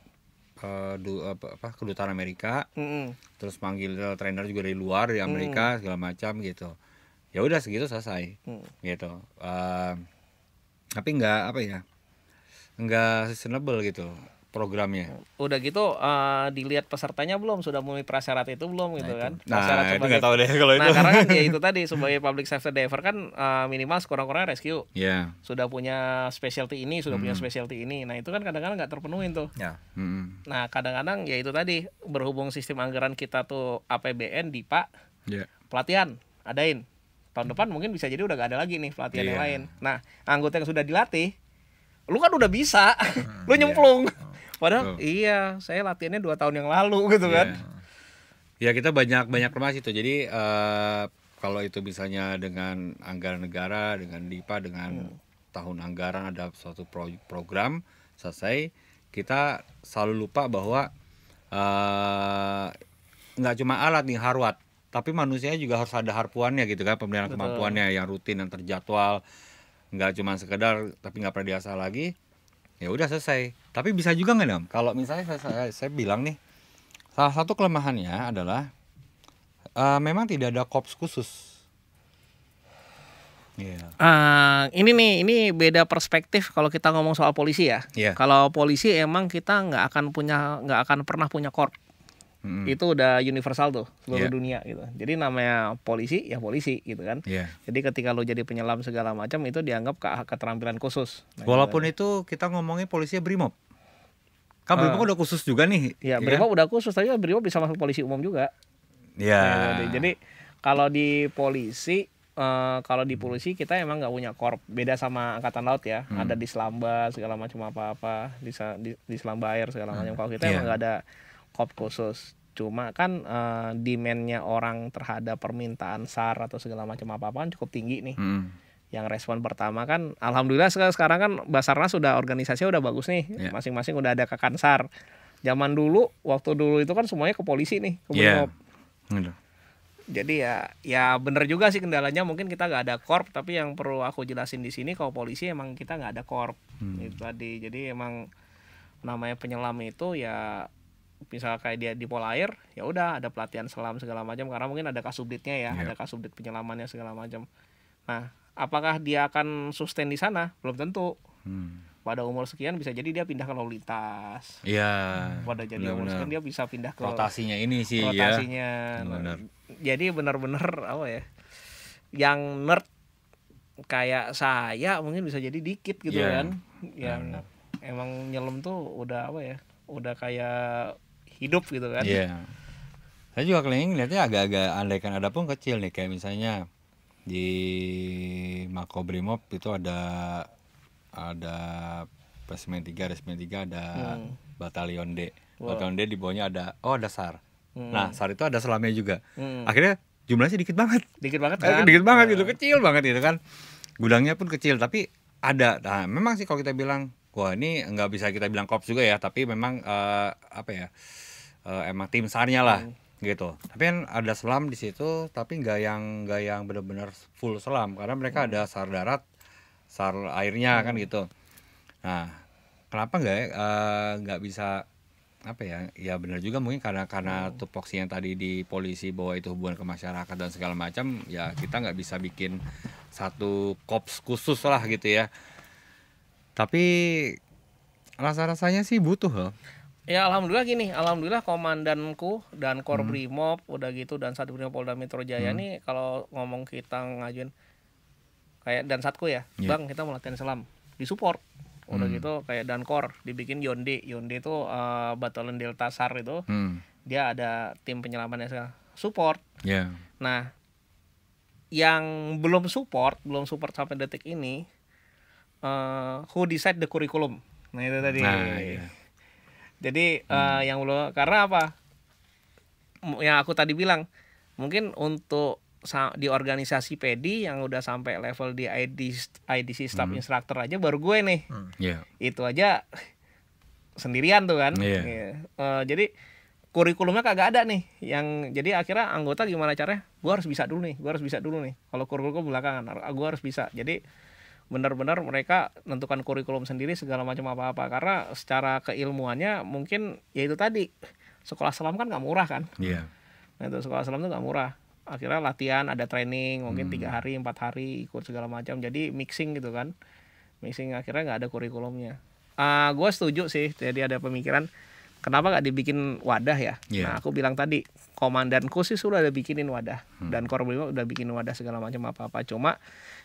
uh, du, apa, apa kedutaan Amerika mm -hmm. terus manggil eh, trainer juga dari luar di Amerika mm segala macam gitu ya udah segitu selesai mm. gitu uh, tapi nggak apa ya nggak sustainable gitu programnya. Udah gitu uh, dilihat pesertanya belum, sudah memenuhi prasyarat itu belum gitu nah, kan? Itu. Nah, sebagai... itu nggak tahu deh kalau nah, itu. Nah, karena kan ya (laughs) itu tadi sebagai public safety diver kan uh, minimal sekurang-kurangnya rescue. Yeah. Sudah punya specialty ini, sudah hmm. punya specialty ini. Nah, itu kan kadang-kadang nggak terpenuhin tuh. Yeah. Hmm. Nah, kadang-kadang ya itu tadi berhubung sistem anggaran kita tuh APBN di Pak. Yeah. Pelatihan adain. Tahun depan mungkin bisa jadi udah gak ada lagi nih pelatihan yeah. yang iya. lain. Nah, anggota yang sudah dilatih lu kan udah bisa, hmm, (laughs) lu iya. nyemplung. Yeah. Oh. Padahal oh. iya, saya latihannya dua tahun yang lalu (laughs) gitu yeah. kan. Ya kita banyak banyak lemas itu. Jadi uh, kalau itu misalnya dengan anggaran negara, dengan DIPA, dengan hmm. tahun anggaran ada suatu pro program selesai, kita selalu lupa bahwa eh, nggak uh, cuma alat nih harwat, tapi manusianya juga harus ada harpuannya gitu kan, pemeliharaan kemampuannya yang rutin dan terjadwal, nggak cuma sekedar tapi nggak pernah diasah lagi. Ya udah selesai tapi bisa juga nggak dong? Kalau misalnya saya, saya, saya bilang nih, salah satu kelemahannya adalah uh, memang tidak ada kops khusus. Yeah. Iya. Uh, ini nih, ini beda perspektif kalau kita ngomong soal polisi ya. Yeah. Kalau polisi emang kita nggak akan punya, nggak akan pernah punya korps hmm. itu udah universal tuh seluruh yeah. dunia gitu. Jadi namanya polisi ya polisi gitu kan. Yeah. Jadi ketika lo jadi penyelam segala macam itu dianggap ke keterampilan khusus. Nah, Walaupun gitu. itu kita ngomongin polisi brimob. Kan uh, brimob ah. udah khusus juga nih. Iya, ya, kan? brimob udah khusus tapi brimob bisa masuk polisi umum juga. Ya. Yeah. Jadi kalau di polisi Uh, kalau di polisi kita emang nggak punya korp beda sama angkatan laut ya hmm. ada di selamba segala macam apa apa di, di, di selamba air segala macam hmm. kalau kita yeah. emang nggak ada kop khusus cuma kan uh, demandnya orang terhadap permintaan sar atau segala macam apa apa cukup tinggi nih hmm. yang respon pertama kan alhamdulillah sekarang, kan basarnas sudah organisasinya udah bagus nih ya. masing-masing yeah. udah ada kakan sar. zaman dulu waktu dulu itu kan semuanya ke polisi nih ke yeah. Ya. jadi ya ya bener juga sih kendalanya mungkin kita nggak ada korp tapi yang perlu aku jelasin di sini kalau polisi emang kita nggak ada korp hmm. itu tadi jadi emang namanya penyelam itu ya misalnya kayak dia di pola air ya udah ada pelatihan selam segala macam karena mungkin ada kasubditnya ya yeah. ada kasubdit penyelamannya segala macam nah apakah dia akan sustain di sana belum tentu hmm. pada umur sekian bisa jadi dia pindah ke lalu lintas iya pada jadi bener -bener. umur sekian dia bisa pindah ke rotasinya ini sih ya. rotasinya ya. bener. jadi benar-benar apa ya yang nerd kayak saya mungkin bisa jadi dikit gitu yeah. kan iya, yang bener. emang nyelam tuh udah apa ya udah kayak hidup gitu kan yeah. saya juga keliling lihatnya agak-agak andaikan ada pun kecil nih kayak misalnya di Makobrimob itu ada ada Resmen 3, Resmen 3 ada hmm. Batalion D. Wow. Batalion D di bawahnya ada oh ada SAR. Hmm. Nah, SAR itu ada selamnya juga. Hmm. Akhirnya jumlahnya dikit banget. Dikit banget eh, kan? Dikit banget nah. gitu, kecil banget gitu kan. Gudangnya pun kecil tapi ada. Nah, memang sih kalau kita bilang wah ini nggak bisa kita bilang kops juga ya, tapi memang uh, apa ya? uh, emang tim sarnya lah hmm. gitu tapi kan ada selam di situ tapi nggak yang nggak yang benar-benar full selam karena mereka hmm. ada sar darat sar airnya kan hmm. kan gitu nah kenapa nggak ya, eh, nggak uh, bisa apa ya ya benar juga mungkin karena karena hmm. tupoksi yang tadi di polisi bahwa itu hubungan ke masyarakat dan segala macam ya kita nggak bisa bikin satu kops khusus lah gitu ya tapi rasa rasanya sih butuh loh Ya alhamdulillah gini, alhamdulillah komandanku dan Korbrimob hmm. udah gitu dan punya Polda Metro Jaya hmm. nih kalau ngomong kita ngajuin kayak dan Satku ya, yeah. Bang kita mau latihan selam, disupport. Udah hmm. gitu kayak dan kor dibikin Yonde, Yonde itu uh, eh, Batalion Delta Sar itu. Hmm. Dia ada tim penyelamannya sekarang support. Yeah. Nah, yang belum support, belum support sampai detik ini uh, who decide the curriculum. Nah, itu tadi. Nah, yeah jadi eh, hmm. uh, yang lo karena apa? Yang aku tadi bilang mungkin untuk di organisasi PD yang udah sampai level di ID IDC staff hmm. instructor aja baru gue nih. Hmm. Yeah. Itu aja sendirian tuh kan. Yeah. Yeah. Uh, jadi kurikulumnya kagak ada nih yang jadi akhirnya anggota gimana caranya gue harus bisa dulu nih gue harus bisa dulu nih kalau kurikulum belakangan gue harus bisa jadi benar-benar mereka menentukan kurikulum sendiri segala macam apa-apa karena secara keilmuannya mungkin ya itu tadi sekolah selam kan nggak murah kan yeah. nah itu sekolah selam tuh nggak murah akhirnya latihan ada training mungkin hmm. tiga hmm. hari empat hari ikut segala macam jadi mixing gitu kan mixing akhirnya nggak ada kurikulumnya uh, ah, gue setuju sih jadi ada pemikiran kenapa nggak dibikin wadah ya yeah. nah aku bilang tadi komandanku sih sudah ada bikinin wadah hmm. dan Korbrimob udah bikin wadah segala macam apa-apa cuma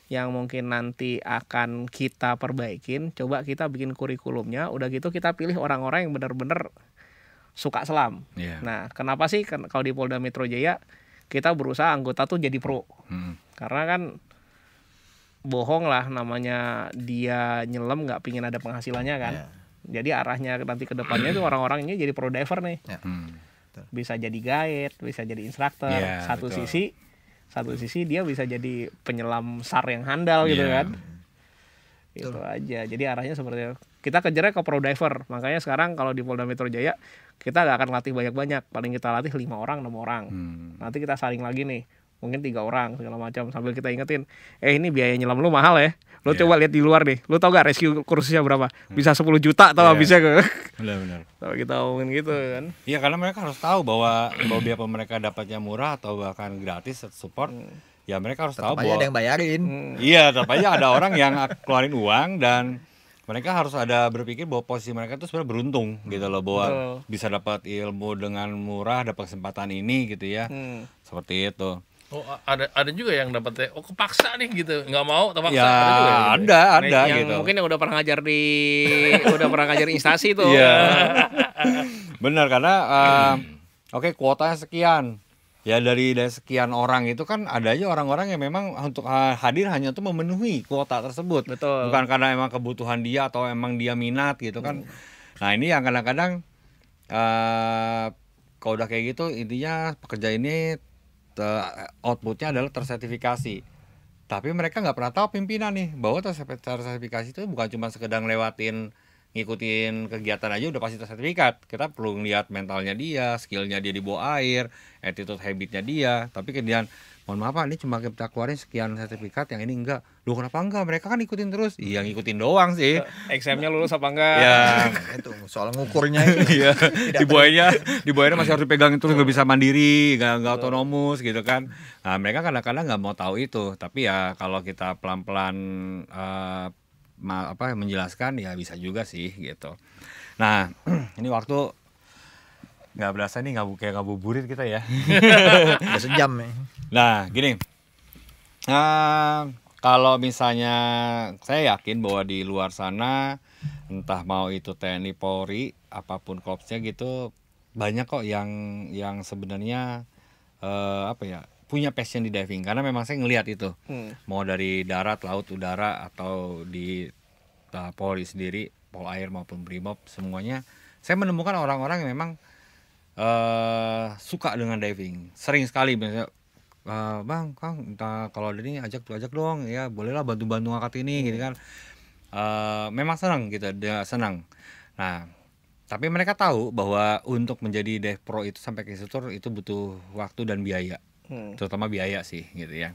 yang mungkin nanti akan kita perbaikin coba kita bikin kurikulumnya udah gitu kita pilih orang-orang yang benar-benar suka selam. Yeah. Nah, kenapa sih kalau di Polda Metro Jaya kita berusaha anggota tuh jadi pro? Hmm. Karena kan bohong lah namanya dia nyelam nggak pingin ada penghasilannya kan. Yeah. Jadi arahnya nanti ke depannya itu orang-orang ini jadi pro diver nih. Yeah. Hmm betul. Gitu. bisa jadi guide bisa jadi instruktur yeah, satu betul. sisi satu betul. sisi dia bisa jadi penyelam sar yang handal yeah. gitu iya. kan itu aja jadi arahnya seperti itu kita kejarnya ke pro diver makanya sekarang kalau di Polda Metro Jaya kita gak akan latih banyak-banyak paling kita latih lima orang enam orang hmm. nanti kita saling lagi nih mungkin tiga orang segala macam sambil kita ingetin eh ini biaya nyelam lu mahal ya lu yeah. coba lihat di luar deh lu tau gak rescue kursusnya berapa hmm. bisa 10 juta atau yeah. bisa ke benar benar (laughs) kita omongin gitu kan iya karena mereka harus tahu bahwa bahwa biaya mereka dapatnya murah atau bahkan gratis support mm. ya mereka harus tetap tahu bahwa ada yang bayarin hmm. iya tetap aja ada orang yang keluarin uang dan mereka harus ada berpikir bahwa posisi mereka itu sebenarnya beruntung gitu loh bahwa Betul. bisa dapat ilmu dengan murah dapat kesempatan ini gitu ya hmm. seperti itu Oh ada ada juga yang dapat oh kepaksa nih gitu nggak mau terpaksa ya, ada juga ada ada yang gitu mungkin yang udah pernah ngajar di (laughs) udah pernah ngajar instansi tuh Iya. (laughs) Bener karena uh, oke okay, kuotanya sekian ya dari dari sekian orang itu kan ada aja orang-orang yang memang untuk eh, hadir hanya untuk memenuhi kuota tersebut Betul. bukan karena emang kebutuhan dia atau emang dia minat gitu kan hmm. nah ini yang kadang-kadang uh, kalau udah kayak gitu intinya pekerja ini outputnya adalah tersertifikasi tapi mereka nggak pernah tahu pimpinan nih bahwa tersertifikasi itu bukan cuma sekedar lewatin ngikutin kegiatan aja udah pasti tersertifikat kita perlu lihat mentalnya dia skillnya dia di bawah air attitude habitnya dia tapi kemudian mohon maaf pak ini cuma kita keluarin sekian sertifikat yang ini enggak lu kenapa enggak mereka kan ikutin terus iya ngikutin doang sih examnya lulus apa enggak ya itu soal ngukurnya (laughs) iya di buayanya di buayanya masih harus dipegangin terus nggak bisa mandiri nggak nggak otonomus gitu kan nah, mereka kadang-kadang nggak mau tahu itu tapi ya kalau kita pelan-pelan uh, apa menjelaskan ya bisa juga sih gitu nah (clears throat) ini waktu nggak berasa nih nggak kayak ngabuburit kita ya udah sejam ya Nah, gini. Nah, kalau misalnya saya yakin bahwa di luar sana entah mau itu TNI Polri apapun korpsnya gitu banyak kok yang yang sebenarnya eh, apa ya punya passion di diving karena memang saya ngelihat itu hmm. mau dari darat laut udara atau di uh, polri sendiri pol air maupun brimob semuanya saya menemukan orang-orang yang memang uh, suka dengan diving sering sekali misalnya uh, bang kang kalau ada ini ajak tuh ajak dong ya bolehlah bantu bantu ngangkat ini hmm. gitu kan uh, memang senang gitu dia senang nah tapi mereka tahu bahwa untuk menjadi dev pro itu sampai ke instruktur itu butuh waktu dan biaya hmm. terutama biaya sih gitu ya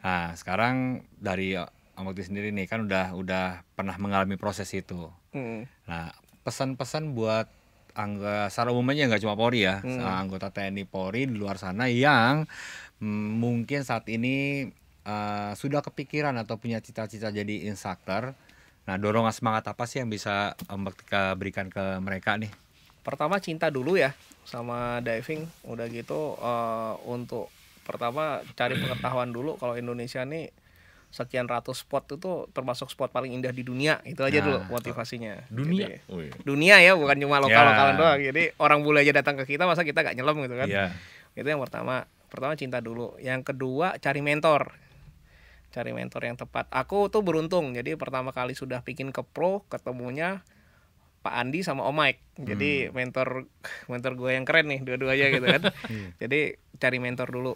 nah sekarang dari eh, Amokti sendiri nih kan udah udah pernah mengalami proses itu hmm. nah pesan-pesan buat angga secara umumnya nggak cuma Polri ya, hmm. anggota TNI Polri di luar sana yang Hmm, mungkin saat ini uh, sudah kepikiran atau punya cita-cita jadi instruktur. Nah, dorongan semangat apa sih yang bisa eh, Mbak berikan ke mereka nih? Pertama cinta dulu ya sama diving. Udah gitu uh, untuk pertama cari pengetahuan dulu kalau Indonesia nih sekian ratus spot itu termasuk spot paling indah di dunia itu aja nah, dulu motivasinya dunia jadi, oh, iya. dunia ya bukan cuma lokal lokalan ya. yeah. doang jadi orang bule aja datang ke kita masa kita gak nyelam gitu kan yeah. itu yang pertama pertama cinta dulu yang kedua cari mentor cari mentor yang tepat aku tuh beruntung jadi pertama kali sudah bikin ke pro ketemunya Pak Andi sama Om Mike jadi hmm. mentor mentor gue yang keren nih dua-duanya gitu kan (laughs) iya. jadi cari mentor dulu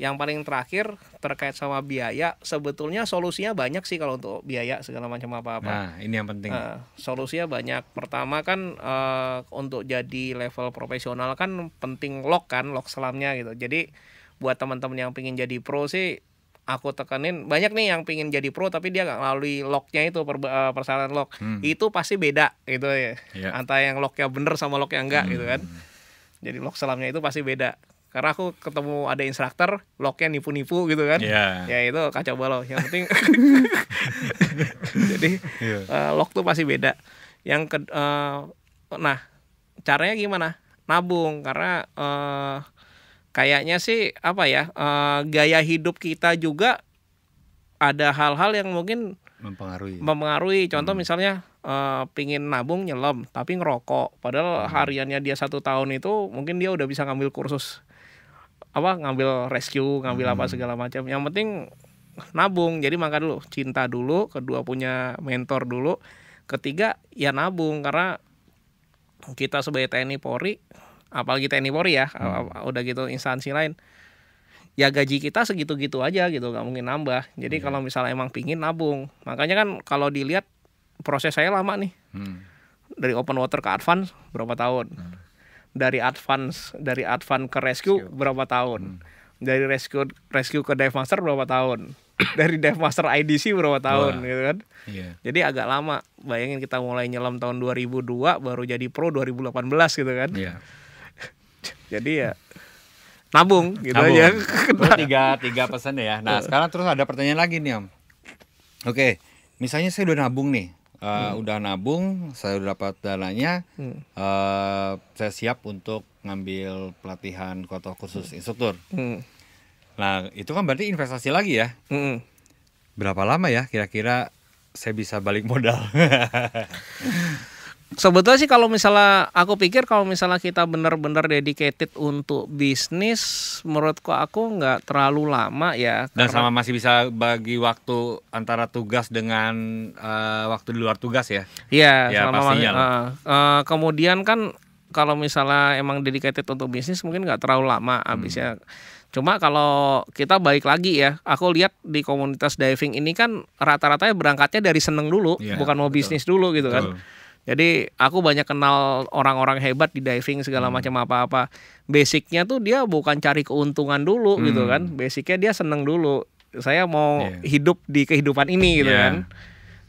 yang paling terakhir terkait sama biaya sebetulnya solusinya banyak sih kalau untuk biaya segala macam apa-apa. Nah, ini yang penting. Uh, solusinya banyak. Pertama kan uh, untuk jadi level profesional kan penting lock kan, lock selamnya gitu. Jadi buat teman-teman yang pingin jadi pro sih aku tekanin banyak nih yang pingin jadi pro tapi dia nggak melalui locknya itu per, uh, eh, persalahan lock hmm. itu pasti beda gitu ya yeah. antara yang locknya bener sama lock yang enggak hmm. gitu kan jadi lock selamnya itu pasti beda karena aku ketemu ada instruktur locknya nipu-nipu gitu kan yeah. ya itu kacau balau yang penting (laughs) jadi yeah. Iya. uh, lock tuh pasti beda yang ke uh, nah caranya gimana nabung karena uh, kayaknya sih apa ya uh, gaya hidup kita juga ada hal-hal yang mungkin mempengaruhi mempengaruhi contoh hmm. misalnya uh, pingin nabung nyelam tapi ngerokok padahal hmm. hariannya dia satu tahun itu mungkin dia udah bisa ngambil kursus apa ngambil rescue ngambil hmm. apa segala macam yang penting nabung jadi maka dulu cinta dulu kedua punya mentor dulu ketiga ya nabung karena kita sebagai TNI Polri apalagi TNI Polri ya hmm. udah gitu instansi lain ya gaji kita segitu-gitu aja gitu nggak mungkin nambah jadi hmm. kalau misalnya emang pingin nabung makanya kan kalau dilihat proses saya lama nih hmm. dari open water ke advance berapa tahun hmm dari advance dari advance ke rescue, rescue. berapa tahun hmm. dari rescue rescue ke dive master berapa tahun (coughs) dari dive master IDC berapa tahun Wah. gitu kan yeah. jadi agak lama bayangin kita mulai nyelam tahun 2002 baru jadi pro 2018 gitu kan yeah. (laughs) jadi ya nabung gitu nabung. aja terus tiga tiga pesan ya nah (laughs) sekarang terus ada pertanyaan lagi nih om oke misalnya saya udah nabung nih uh, hmm. udah nabung, saya udah dapat dananya, hmm. uh, saya siap untuk ngambil pelatihan kota khusus hmm. instruktur. Hmm. Nah itu kan berarti investasi lagi ya. Hmm. Berapa lama ya kira-kira saya bisa balik modal? (laughs) Sebetulnya sih kalau misalnya aku pikir kalau misalnya kita benar-benar dedicated untuk bisnis, menurutku aku nggak terlalu lama ya. Dan sama masih bisa bagi waktu antara tugas dengan uh, waktu di luar tugas ya. Iya, ya, sama pastinya. uh, uh, kemudian kan kalau misalnya emang dedicated untuk bisnis mungkin nggak terlalu lama hmm. habisnya. Hmm. Cuma kalau kita balik lagi ya, aku lihat di komunitas diving ini kan rata-ratanya berangkatnya dari seneng dulu, yeah, bukan mau betul. bisnis dulu gitu kan. betul. kan. Jadi aku banyak kenal orang-orang hebat di diving segala hmm. macam apa-apa. Basicnya tuh dia bukan cari keuntungan dulu gitu hmm. gitu kan. Basicnya dia seneng dulu. Saya mau yeah. hidup di kehidupan ini gitu yeah. kan.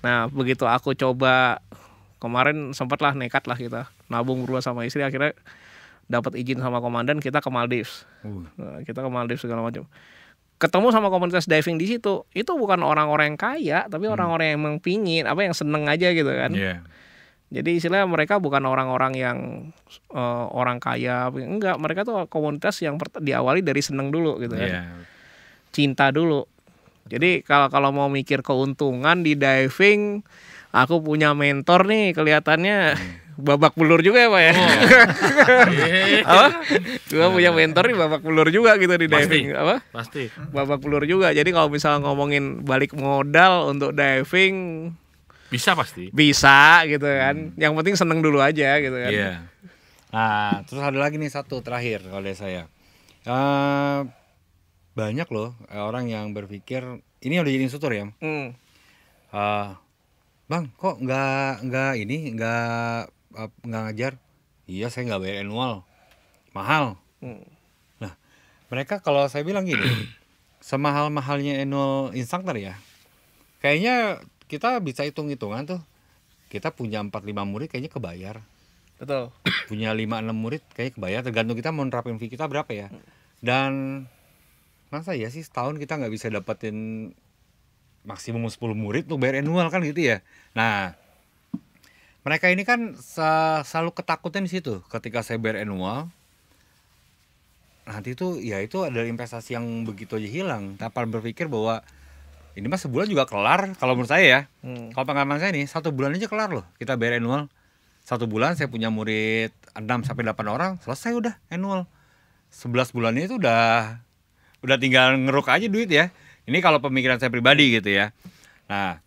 Nah begitu aku coba kemarin sempat lah nekat lah kita nabung berdua sama istri akhirnya dapat izin sama komandan kita ke Maldives. Uh. Nah, kita ke Maldives segala macam ketemu sama komunitas diving di situ itu bukan orang-orang yang kaya tapi hmm. orang-orang hmm. yang mengpingin apa yang seneng aja gitu kan yeah. Jadi istilahnya mereka bukan orang-orang yang uh, orang kaya, enggak. Mereka tuh komunitas yang diawali dari seneng dulu gitu kan. Iya. Cinta dulu. Jadi kalau kalau mau mikir keuntungan di diving, aku punya mentor nih kelihatannya hmm. babak belur juga ya pak ya. Oh. (laughs) apa? Gua punya mentor nih babak belur juga gitu di diving Pasti. apa? Pasti. Babak belur juga. Jadi kalau misalnya ngomongin balik modal untuk diving, bisa pasti. Bisa gitu kan. Hmm. Yang penting seneng dulu aja gitu kan. Yeah. Nah, terus ada lagi nih satu terakhir kalau oleh saya. Uh, banyak loh eh, orang yang berpikir ini udah jadi instruktur ya. Hmm. Uh, bang, kok nggak nggak ini nggak nggak ngajar? Iya, saya nggak bayar annual, mahal. Hmm. Nah, mereka kalau saya bilang gini, (clears throat) semahal mahalnya annual instruktur ya, kayaknya kita bisa hitung-hitungan tuh kita punya 4-5 murid kayaknya kebayar betul (clears throat) punya 5-6 murid kayaknya kebayar tergantung kita mau nerapin fee kita berapa ya dan masa ya sih setahun kita nggak bisa dapetin maksimum 10 murid tuh bayar annual kan gitu ya nah mereka ini kan selalu ketakutan di situ ketika saya bayar annual nanti itu ya itu adalah investasi yang begitu aja hilang tanpa berpikir bahwa ini mah sebulan juga kelar kalau menurut saya ya hmm. kalau pengalaman saya nih satu bulan aja kelar loh kita bayar annual satu bulan saya punya murid 6 sampai delapan orang selesai udah annual 11 bulan itu udah udah tinggal ngeruk aja duit ya ini kalau pemikiran saya pribadi gitu ya nah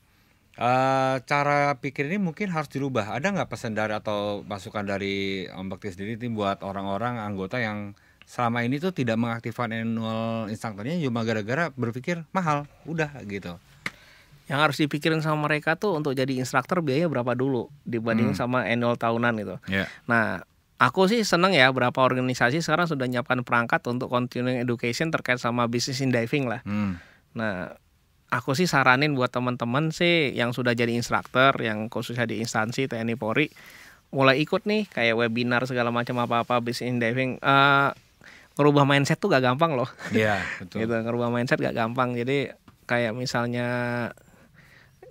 Uh, cara pikir ini mungkin harus dirubah. Ada nggak pesan dari atau masukan dari Om Bakti sendiri ini buat orang-orang anggota yang selama ini tuh tidak mengaktifkan annual instrukturnya cuma gara-gara berpikir mahal udah gitu yang harus dipikirin sama mereka tuh untuk jadi instruktur biaya berapa dulu dibanding hmm. sama annual tahunan gitu. Yeah. Nah, aku sih seneng ya berapa organisasi sekarang sudah menyiapkan perangkat untuk continuing education terkait sama bisnis in diving lah. Hmm. Nah, aku sih saranin buat teman-teman sih yang sudah jadi instruktur yang khususnya di instansi TNI Polri mulai ikut nih kayak webinar segala macam apa-apa bisnis in diving. Uh, ngerubah mindset tuh gak gampang loh. Iya, yeah, (laughs) betul. gitu, ngerubah mindset gak gampang. Jadi kayak misalnya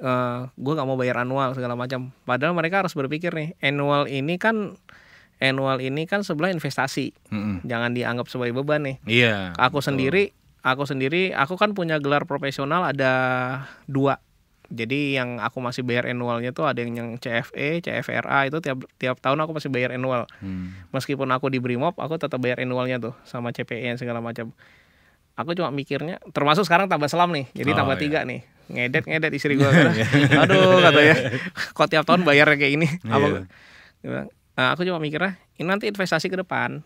uh, eh, gue gak mau bayar annual segala macam. Padahal mereka harus berpikir nih, annual ini kan annual ini kan sebelah investasi. Mm -hmm. Jangan dianggap sebagai beban nih. Iya. Yeah, aku betul. sendiri, aku sendiri, aku kan punya gelar profesional ada dua jadi yang aku masih bayar annualnya tuh ada yang yang CFE, CFRA itu tiap tiap tahun aku masih bayar annual. Hmm. Meskipun aku di Brimob, aku tetap bayar annualnya tuh sama CPE yang segala macam. Aku cuma mikirnya, termasuk sekarang tambah selam nih, jadi oh, tambah iya. tiga nih. Ngedet ngedet istri gue. (laughs) Iya. Aduh kata ya, kok tiap tahun bayar kayak ini? Iya. Apa? Yeah. aku cuma mikirnya, ini nanti investasi ke depan,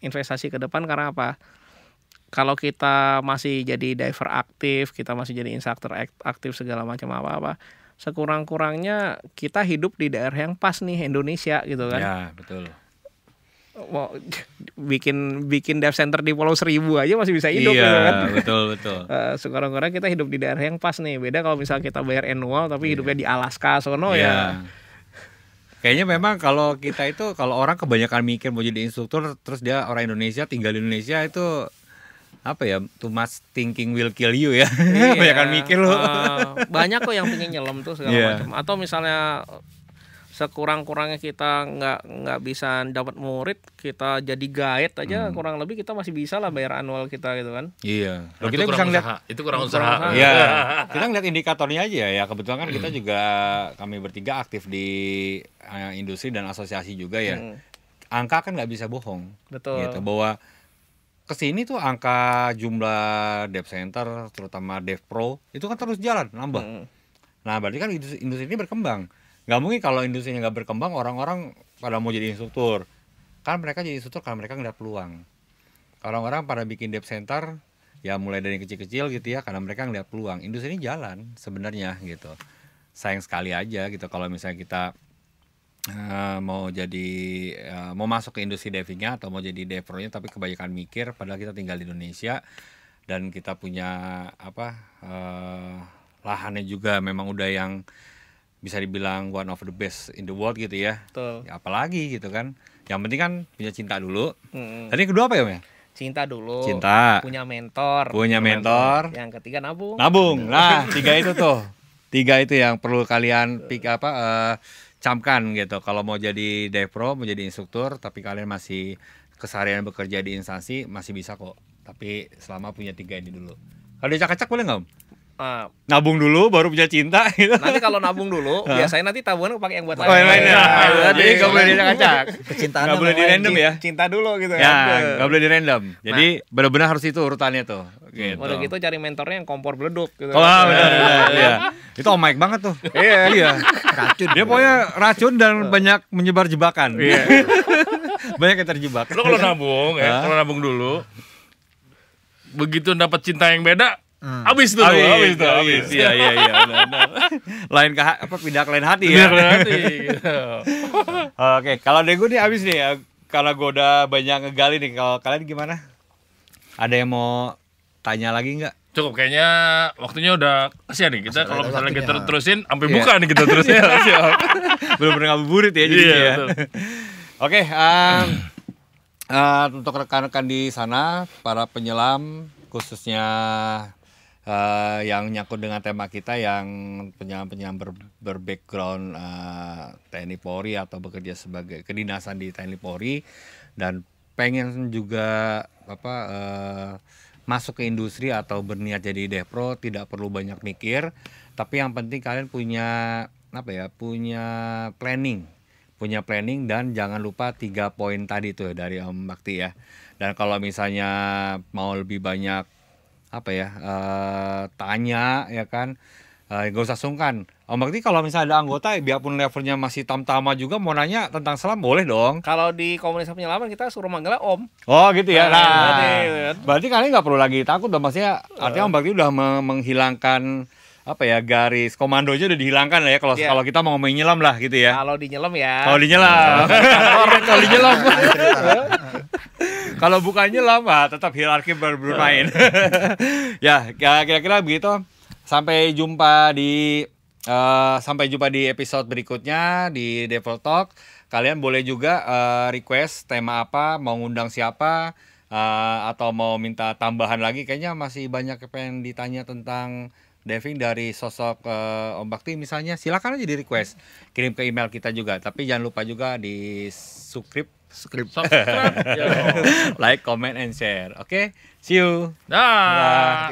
investasi ke depan karena apa? kalau kita masih jadi diver aktif, kita masih jadi instructor aktif segala macam apa-apa, sekurang-kurangnya kita hidup di daerah yang pas nih Indonesia gitu kan. Ya, betul. Mau (laughs) bikin bikin dive center di Pulau Seribu aja masih bisa hidup iya, gitu kan. betul, betul. Uh, (laughs) sekurang-kurangnya kita hidup di daerah yang pas nih. Beda kalau misal kita bayar annual tapi iya. hidupnya di Alaska sono iya. ya kayaknya memang kalau kita itu kalau orang kebanyakan mikir mau jadi instruktur terus dia orang Indonesia tinggal di Indonesia itu apa ya too much thinking will kill you ya iya, (laughs) banyak kan mikir lo uh, ah, banyak kok yang pengen nyelam tuh segala yeah. macam atau misalnya sekurang-kurangnya kita nggak nggak bisa dapat murid kita jadi guide aja hmm. kurang lebih kita masih bisa lah bayar annual kita gitu kan iya nah, nah, kita bisa ngeliat itu kurang usaha, usaha. Iya. iya. (laughs) kita ngeliat indikatornya aja ya kebetulan kan hmm. kita juga kami bertiga aktif di eh, industri dan asosiasi juga ya hmm. angka kan nggak bisa bohong betul gitu bahwa kesini tuh angka jumlah dev center terutama dev pro itu kan terus jalan nambah hmm. nah berarti kan industri, industri ini berkembang nggak mungkin kalau industrinya nggak berkembang orang-orang pada mau jadi instruktur kan mereka jadi instruktur karena mereka ngeliat peluang orang-orang pada bikin dev center ya mulai dari kecil-kecil gitu ya karena mereka ngeliat peluang industri ini jalan sebenarnya gitu sayang sekali aja gitu kalau misalnya kita Eh, mau jadi, uh, mau masuk ke industri divingnya atau mau jadi diver tapi kebanyakan mikir padahal kita tinggal di Indonesia dan kita punya apa, uh, lahannya juga memang udah yang bisa dibilang one of the best in the world gitu ya. Betul. Ya apalagi gitu kan. Yang penting kan punya cinta dulu. hmm. Tadi kedua apa ya, ya, Cinta dulu, Cinta. punya mentor, Punya mentor. yang ketiga nabung. Nabung. (laughs) Nah, tiga itu tuh. Tiga itu yang perlu kalian pick apa, uh, camkan gitu kalau mau jadi devpro mau jadi instruktur tapi kalian masih keseharian bekerja di instansi masih bisa kok tapi selama punya tiga ini dulu kalau dicak-acak boleh nggak om uh, nabung dulu baru punya cinta (laughs) gitu. Nanti kalau nabung dulu, biasanya nanti tabungan pakai yang buat lain. Oh, lain ya. Iya, iya, iya. Jadi enggak boleh dilacak. Kecintaan enggak boleh di random ya. Cinta dulu gitu ya. ya enggak boleh di random. Nah. Jadi benar-benar harus itu urutannya tuh. Gitu. Udah gitu cari mentornya yang kompor beleduk gitu. Oh, benar Iya. Itu oh Mike banget tuh. Iya. Iya. Racun. Dia pokoknya racun dan banyak menyebar jebakan. Iya. (laughs) Banyak yang terjebak. Lo kalau (laughs) nabung ya, kalau nabung dulu begitu dapat cinta yang beda Hmm. Abis tuh, abis, abis tuh, abis. Iya iya iya. (laughs) Lain ke apa pindah ke lain hati ya. Pindah (laughs) gitu. Oke, kalau dari gue nih abis nih ya. karena gue udah banyak ngegali nih, kalau kalian gimana? Ada yang mau tanya lagi nggak? Cukup kayaknya waktunya udah kasih nih kita kalau misalnya kita terusin sampai yeah. buka nih kita terusnya. (laughs) Iya. Belum pernah ngabuburit ya jadi yeah, ya. Oke, okay, um, uh, untuk rekan-rekan di sana para penyelam khususnya uh, yang nyakut dengan tema kita yang penyelam-penyelam ber, berbackground uh, TNI Polri atau bekerja sebagai kedinasan di TNI Polri dan pengen juga apa uh, masuk ke industri atau berniat jadi depro tidak perlu banyak mikir tapi yang penting kalian punya apa ya punya planning punya planning dan jangan lupa tiga poin tadi tuh dari Om Bakti ya. Dan kalau misalnya mau lebih banyak apa ya uh, tanya ya kan uh, eh, gak usah sungkan Oh, berarti kalau misalnya ada anggota, ya biarpun levelnya masih tamtama juga, mau nanya tentang selam boleh dong. Kalau di komunitas penyelaman kita suruh manggilnya Om. Oh gitu ya. Eh, nah, nah berarti kalian nggak perlu lagi takut dong, maksudnya artinya Om berarti udah menghilangkan apa ya garis komandonya udah dihilangkan lah ya kalau yeah. kalau kita mau main nyelam lah gitu ya. Kalau di nyelam ya. Kalau di (laughs) kalau di nyelam. (laughs) Kalau bukannya lama, tetap hierarki bermain. (laughs) Ya, ya, kira-kira begitu. Sampai jumpa di uh, sampai jumpa di episode berikutnya di Devil Talk. Kalian boleh juga uh, request tema apa, mau ngundang siapa, uh, atau mau minta tambahan lagi. Kayaknya masih banyak yang pengen ditanya tentang diving dari sosok uh, Om Bakti misalnya. Silakan aja di request, kirim ke email kita juga. Tapi jangan lupa juga di subscribe subscribe, subscribe. (laughs) Ya. like, comment, and share. Oke, okay? see you. Dah.